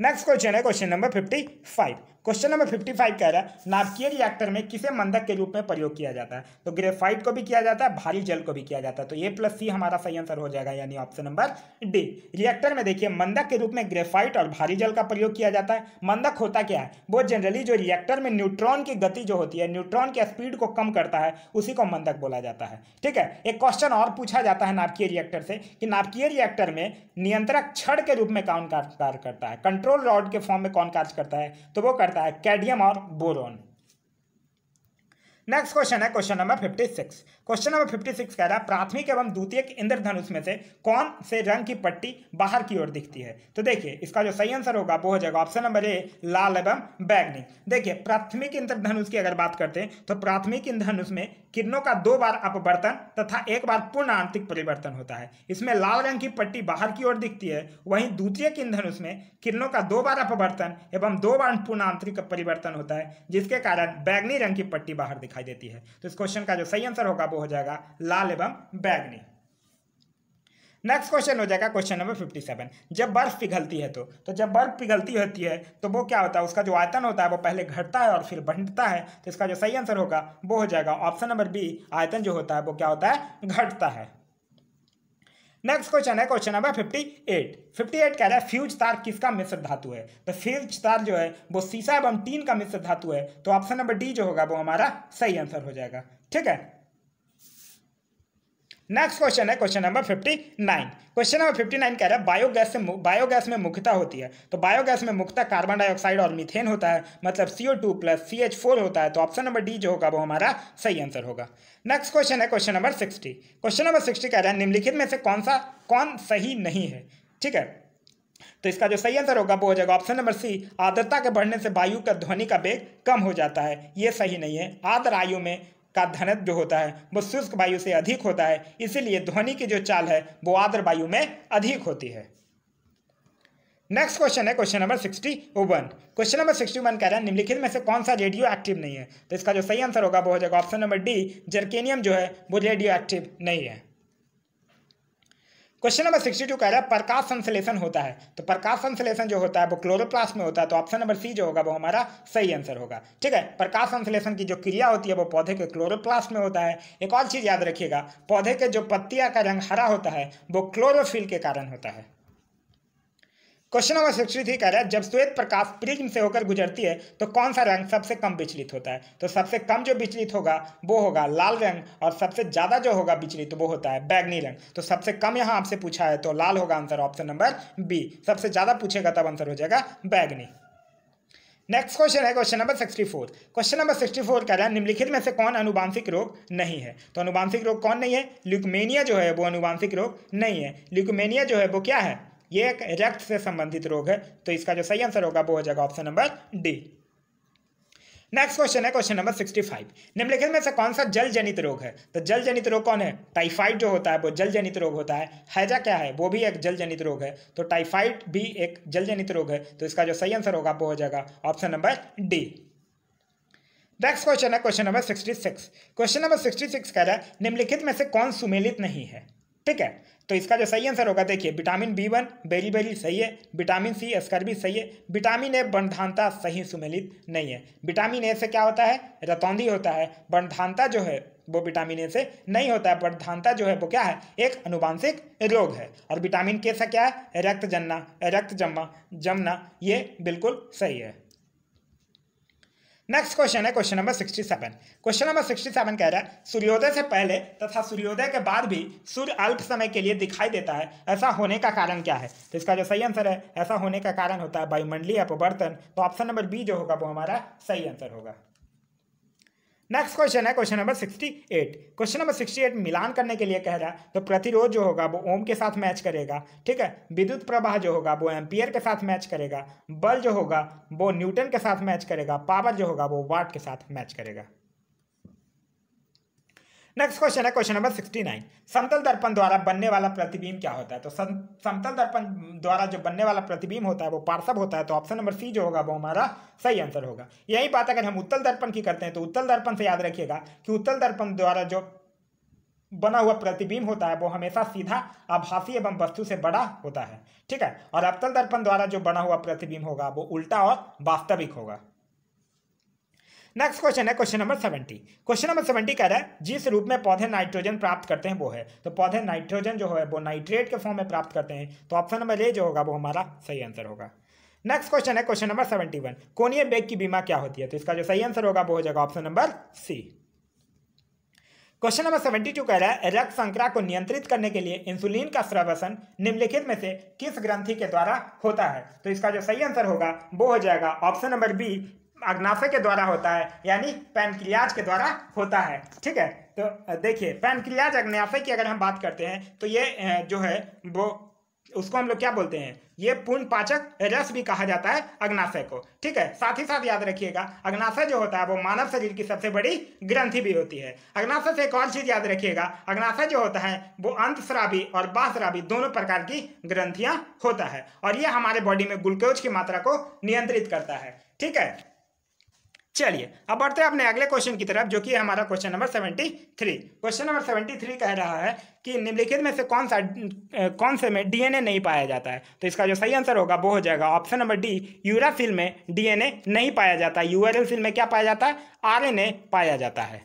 नेक्स्ट क्वेश्चन है question number fifty five question number fifty five कह रहा है नाभिकीय रिएक्टर में किसे मंदक के रूप में प्रयोग किया जाता है तो ग्रेफाइट को भी किया जाता है भारी जल को भी किया जाता है तो ए प्लस सी हमारा सही आंसर हो जाएगा यानी ऑप्शन नंबर डी रिएक्टर में देखिए मंदक के रूप में ग्रेफाइट और भारी जल का प्रयोग किया जाता है मंदक होता क्या है वो जनरली जो रिएक्टर में न्यूट्रॉन की गति जो होती है न्यूट्रॉन की स्पीड को कम करता है उसी को मंदक बोला जाता है ठीक है एक क्वेश्चन और पूछा जाता है नाभिकीय रिएक्टर से कि नाभिकीय रिएक्टर में नियंत्रक छड़ के रूप में कौन कार्य करता है कंट्रोल रॉड के फॉर्म में कौन कार्य करता है तो वो करता जाता है कैडियम और बोरोन नेक्स्ट क्वेश्चन है question number fifty six question number fifty six कह रहा है प्राथमिक एवं द्वितीयक इंद्रधनुष में से कौन से रंग की पट्टी बाहर की ओर दिखती है तो देखिए इसका जो सही आंसर होगा वो हो जाएगा ऑप्शन नंबर ए लाल एवं बैगनी देखिए प्राथमिक इंद्रधनुष की अगर बात करते हैं तो प्राथमिक इंद्रधनुष में किरणों का दो बार अपवर्तन तथा एक बार पूर्ण आंतरिक परिवर्तन होता है इसमें लाल रंग की पट्टी बाहर की ओर दिखती है वहीं द्वितीय इंधनुष में किरणों का दो बार अपवर्तन एवं दो बार पूर्ण आंतरिक परिवर्तन होता है जिसके कारण बैगनी रंग की पट्टी बाहर दिखाई देती है तो इस क्वेश्चन का जो सही आंसर होगा आपको हो जाएगा लाल एवं बैगनी नेक्स्ट क्वेश्चन हो जाएगा क्वेश्चन नंबर फिफ्टी सेवन जब बर्फ़ पिघलती है तो तो जब बर्फ़ पिघलती होती है तो वो क्या होता है उसका जो आयतन होता है वो पहले घटता है और फिर बढ़ता है तो इसका जो सही आंसर होगा वो हो जाएगा ऑप्शन नंबर बी आयतन जो होता है वो क्या होता है घटता है नेक्स्ट क्वेश्चन है question number fifty eight fifty eight कह रहा है फ्यूज तार किसका मिश्र धातु है तो फ्यूज तार जो है वो सीसा एवं टीन का मिश्र धातु है तो ऑप्शन नंबर डी जो होगा वो हमारा सही आंसर हो जाएगा ठीक है नेक्स्ट क्वेश्चन है question number fifty nine question number fifty nine कह रहा है बायोगैस से बायोगैस में मुख्यता होती है तो बायोगैस में मुख्यता कार्बन डाइऑक्साइड और मीथेन होता है मतलब CO two plus C H four होता है तो ऑप्शन नंबर डी जो होगा वो हमारा सही आंसर होगा नेक्स्ट क्वेश्चन है question number sixty question number sixty कह रहा है निम्नलिखित में से कौन सा कौन सही नहीं है ठीक है तो इसका जो सही आंसर होगा वो हो जाएगा ऑप्शन नंबर सी आर्द्रता के बढ़ने से वायु का ध्वनि का वेग कम हो जाता है ये सही नहीं है आर्द्र आयु में का घनत्व जो होता है वो शुष्क वायु से अधिक होता है इसीलिए ध्वनि की जो चाल है वो आर्द्र वायु में अधिक होती है नेक्स्ट क्वेश्चन है question number sixty one question number sixty one कह रहा है निम्नलिखित में से कौन सा रेडियो एक्टिव नहीं है तो इसका जो सही आंसर होगा वो हो जाएगा ऑप्शन नंबर डी जर्केनियम जो है वो रेडियो एक्टिव नहीं है क्वेश्चन नंबर सिक्सटी टू कह रहा है प्रकाश संश्लेषण होता है तो प्रकाश संश्लेषण जो होता है वो क्लोरोप्लास्ट में होता है तो ऑप्शन नंबर सी जो होगा वो हमारा सही आंसर होगा ठीक है प्रकाश संश्लेषण की जो क्रिया होती है वो पौधे के क्लोरोप्लास्ट में होता है एक और चीज़ याद रखिएगा पौधे के जो पत्तिया का रंग हरा होता है वो क्लोरोफिल के कारण होता है क्वेश्चन नंबर सिक्सटी थ्री कह रहा है जब श्वेत प्रकाश प्रिज्म से होकर गुजरती है तो कौन सा रंग सबसे कम विचलित होता है तो सबसे कम जो विचलित होगा वो होगा लाल रंग और सबसे ज़्यादा जो होगा विचलित वो होता है बैगनी रंग तो सबसे कम यहाँ आपसे पूछा है तो लाल होगा आंसर ऑप्शन नंबर बी सबसे ज़्यादा पूछेगा तब आंसर हो जाएगा बैगनी नेक्स्ट क्वेश्चन है question number sixty four question number sixty four कह रहा है निम्नलिखित में से कौन अनुवांशिक रोग नहीं है तो अनुवांशिक रोग कौन नहीं है ल्यूकमेनिया जो है वो अनुवांशिक रोग नहीं है ल्यूकमेनिया जो है वो क्या है ये एक रक्त से संबंधित रोग है तो इसका जो सही आंसर होगा वो हो जाएगा option number D next question है क्वेश्चन नंबर 65 निम्नलिखित में से कौन सा जल जनित रोग है तो जल जनित रोग कौन है टाइफाइड जो होता है वो जल जनित रोग होता है हैजा क्या है वो भी एक जल जनित रोग है तो टाइफाइड भी एक जल जनित रोग है तो इसका जो सही आंसर होगा वो हो जाएगा option number D next question है क्वेश्चन नंबर 66 क्वेश्चन नंबर 66 कह रहा है निम्नलिखित में से कौन सुमेलित नहीं है ठीक है तो इसका जो सही आंसर होगा देखिए vitamin B one beriberi सही है विटामिन सी अस्कर भी सही है विटामिन ए बंधानता सही सुमेलित नहीं है विटामिन ए से क्या होता है रतौंधी होता है बंधानता जो है वो विटामिन ए से नहीं होता है बंधानता जो है वो क्या है एक अनुवांशिक रोग है और विटामिन के से क्या है रक्त जन्ना रक्त जमा जमना ये बिल्कुल सही है नेक्स्ट क्वेश्चन है question number sixty seven question number sixty seven कह रहा है सूर्योदय से पहले तथा सूर्योदय के बाद भी सूर्य अल्प समय के लिए दिखाई देता है ऐसा होने का कारण क्या है तो इसका जो सही आंसर है ऐसा होने का कारण होता है वायुमंडलीय अपवर्तन तो ऑप्शन नंबर बी जो होगा वो हमारा सही आंसर होगा नेक्स्ट क्वेश्चन है क्वेश्चन नंबर 68 क्वेश्चन नंबर 68 मिलान करने के लिए कह रहा है तो प्रतिरोध जो होगा वो ओम के साथ मैच करेगा ठीक है विद्युत प्रवाह जो होगा वो एम्पियर के साथ मैच करेगा बल जो होगा वो न्यूटन के साथ मैच करेगा पावर जो होगा वो वाट के साथ मैच करेगा नेक्स्ट क्वेश्चन है क्वेश्चन नंबर सिक्सटी नाइन समतल दर्पण द्वारा बनने वाला प्रतिबिंब क्या होता है तो समतल दर्पण द्वारा जो बनने वाला प्रतिबिंब होता है वो पार्श्व होता है तो ऑप्शन नंबर सी जो होगा वो हमारा सही आंसर होगा यही बात अगर हम उत्तल दर्पण की करते हैं तो उत्तल दर्पण से याद रखिएगा कि उत्तल दर्पण द्वारा जो बना हुआ प्रतिबिंब होता है वो हमेशा सीधा आभासी एवं वस्तु से बड़ा होता है ठीक है और अवतल दर्पण द्वारा जो बना हुआ प्रतिबिंब होगा वो उल्टा और वास्तविक होगा नेक्स्ट क्वेश्चन है question number seventy question number seventy कह रहा है जिस रूप में पौधे नाइट्रोजन प्राप्त करते हैं वो है तो पौधे नाइट्रोजन जो है वो नाइट्रेट के फॉर्म में प्राप्त करते हैं तो ऑप्शन नंबर ए जो होगा वो हमारा सही आंसर होगा नेक्स्ट क्वेश्चन है क्वेश्चन नंबर सेवेंटी वन कोनिय बेग की बीमा क्या होती है तो इसका जो सही आंसर होगा वो हो जाएगा option number C question number seventy two कह रहा है रक्त संक्रा को नियंत्रित करने के लिए इंसुलिन का स्रवसन निम्नलिखित में से किस ग्रंथि के द्वारा होता है तो इसका जो सही आंसर होगा वो हो जाएगा ऑप्शन नंबर बी अग्नाशय के द्वारा होता है यानी पैनक्रियाज के द्वारा होता है ठीक है तो देखिए पैनक्रियाज अग्नाशय की अगर हम बात करते हैं तो ये जो है वो उसको हम लोग क्या बोलते हैं ये पूर्ण पाचक रस भी कहा जाता है अग्नाशय को ठीक है साथ ही साथ याद रखिएगा अग्नाशय जो होता है वो मानव शरीर की सबसे बड़ी ग्रंथि भी होती है अग्नाशय से एक और चीज याद रखिएगा अग्नाशय जो होता है वो अंत श्राबी और बाह श्राबी दोनों प्रकार की ग्रंथियां होता है और ये हमारे बॉडी में ग्लूकोज की मात्रा को नियंत्रित करता है ठीक है चलिए अब बढ़ते हैं अपने अगले क्वेश्चन की तरफ जो कि हमारा question number seventy three question number seventy three कह रहा है कि निम्नलिखित में से कौन सा कौन से में डीएनए नहीं पाया जाता है तो इसका जो सही आंसर होगा वो हो जाएगा ऑप्शन नंबर डी फिल्म में डीएनए नहीं पाया जाता है यूआरएल फिल्म में क्या पाया जाता है आर पाया जाता है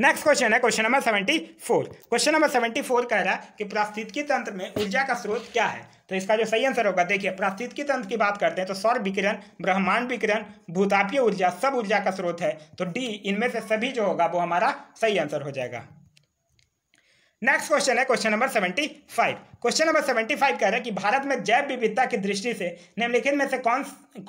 नेक्स्ट क्वेश्चन है question number seventy four question number seventy four कह रहा है कि प्रास्थितिकी तंत्र में ऊर्जा का स्रोत क्या है तो इसका जो सही आंसर होगा देखिए प्रास्थितिकी तंत्र की बात करते हैं तो सौर विकिरण ब्रह्मांड विकिरण भूतापीय ऊर्जा सब ऊर्जा का स्रोत है तो डी इनमें से सभी जो होगा वो हमारा सही आंसर हो जाएगा नेक्स्ट क्वेश्चन है question number seventy five question number seventy five कह रहा है कि भारत में जैव विविधता की दृष्टि से निम्नलिखित में से कौन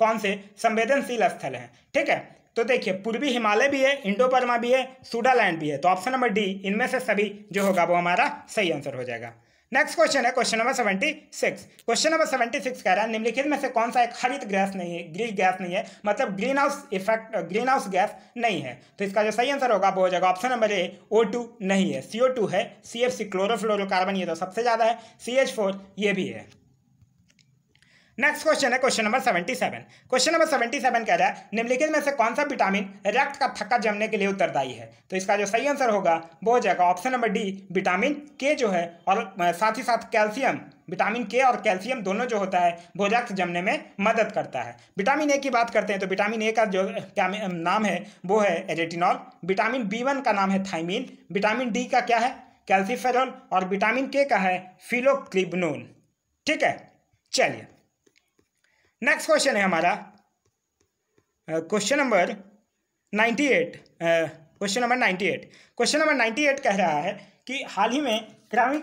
कौन से संवेदनशील स्थल हैं ठीक है तो देखिए पूर्वी हिमालय भी है इंडो बर्मा भी है सूडालैंड भी है तो ऑप्शन नंबर डी इनमें से सभी जो होगा वो हमारा सही आंसर हो जाएगा नेक्स्ट क्वेश्चन है question number seventy six question number seventy six कह रहा है निम्नलिखित में से कौन सा एक हरित गैस नहीं है ग्रीन गैस नहीं है मतलब greenhouse effect greenhouse gas नहीं है तो इसका जो सही आंसर होगा वो हो जाएगा option number A O two नहीं है सी ओ टू है सी एफ सी क्लोरोफ्लोरोकार्बन ये तो सबसे ज़्यादा है सी एच फोर ये भी है नेक्स्ट क्वेश्चन है question number seventy seven question number seventy seven कह रहा है निम्नलिखित में से कौन सा विटामिन रक्त का थक्का जमने के लिए उत्तरदायी है तो इसका जो सही आंसर होगा वो हो जाएगा ऑप्शन नंबर डी विटामिन के जो है और साथ ही साथ कैल्शियम विटामिन के और कैल्शियम दोनों जो होता है वो रक्त जमने में मदद करता है विटामिन ए की बात करते हैं तो विटामिन ए का जो क्या नाम है वो है एरेटिनॉल विटामिन बी वन का नाम है थाइमिन विटामिन डी का क्या है कैल्सिफेरॉल और विटामिन के का है फिलोक्लिबनोन ठीक है चलिए नेक्स्ट क्वेश्चन है हमारा question number ninety eight question number ninety eight question number ninety eight कह रहा है कि हाल ही में ग्रामीण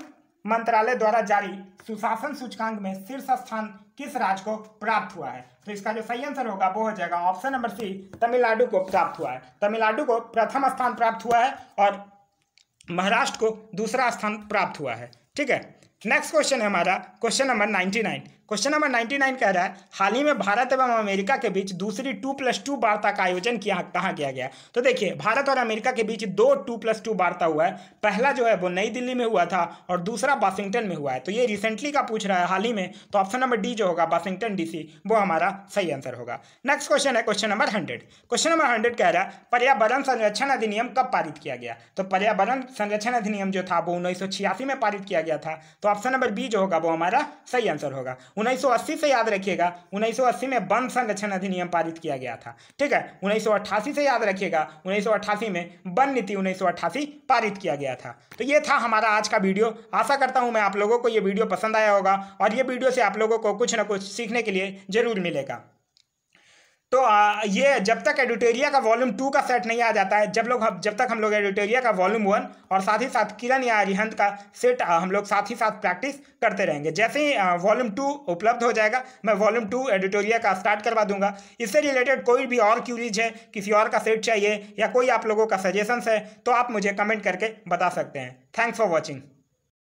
मंत्रालय द्वारा जारी सुशासन सूचकांक में शीर्ष स्थान किस राज्य को प्राप्त हुआ है तो इसका जो सही आंसर होगा वो हो जाएगा ऑप्शन नंबर सी तमिलनाडु को प्राप्त हुआ है तमिलनाडु को प्रथम स्थान प्राप्त हुआ है और महाराष्ट्र को दूसरा स्थान प्राप्त हुआ है ठीक है नेक्स्ट क्वेश्चन है हमारा question number ninety nine question number 99 कह रहा है हाल ही में भारत एवं अमेरिका के बीच दूसरी टू प्लस टू वार्ता का आयोजन किया कहाँ किया गया तो देखिए भारत और अमेरिका के बीच दो टू प्लस टू वार्ता हुआ है पहला जो है वो नई दिल्ली में हुआ था और दूसरा वाशिंगटन में हुआ है तो ये रिसेंटली का पूछ रहा है हाल ही में तो ऑप्शन नंबर डी जो होगा वाशिंगटन डीसी वो हमारा सही आंसर होगा नेक्स्ट क्वेश्चन है question number hundred question number hundred कह रहा है पर्यावरण संरक्षण अधिनियम कब पारित किया गया तो पर्यावरण संरक्षण अधिनियम जो था वो उन्नीस में पारित किया गया था तो ऑप्शन नंबर बी जो होगा वो हमारा सही आंसर होगा 1980 से याद रखिएगा 1980 में वन संरक्षण अधिनियम पारित किया गया था ठीक है 1988 से याद रखिएगा 1988 में वन नीति 1988 पारित किया गया था तो ये था हमारा आज का वीडियो आशा करता हूँ मैं आप लोगों को ये वीडियो पसंद आया होगा और ये वीडियो से आप लोगों को कुछ ना कुछ सीखने के लिए जरूर मिलेगा तो ये जब तक एडिटोरिया का वॉल्यूम टू का सेट नहीं आ जाता है जब लोग हम जब तक हम लोग एडिटोरिया का वॉल्यूम वन और साथ ही साथ किरण या अरिहंत का सेट हम लोग साथ ही साथ प्रैक्टिस करते रहेंगे जैसे ही वॉल्यूम टू उपलब्ध हो जाएगा मैं वॉल्यूम टू एडिटोरिया का स्टार्ट करवा दूंगा इससे रिलेटेड कोई भी और क्यूरीज है किसी और का सेट चाहिए या कोई आप लोगों का सजेशन है तो आप मुझे कमेंट करके बता सकते हैं थैंक्स फॉर वॉचिंग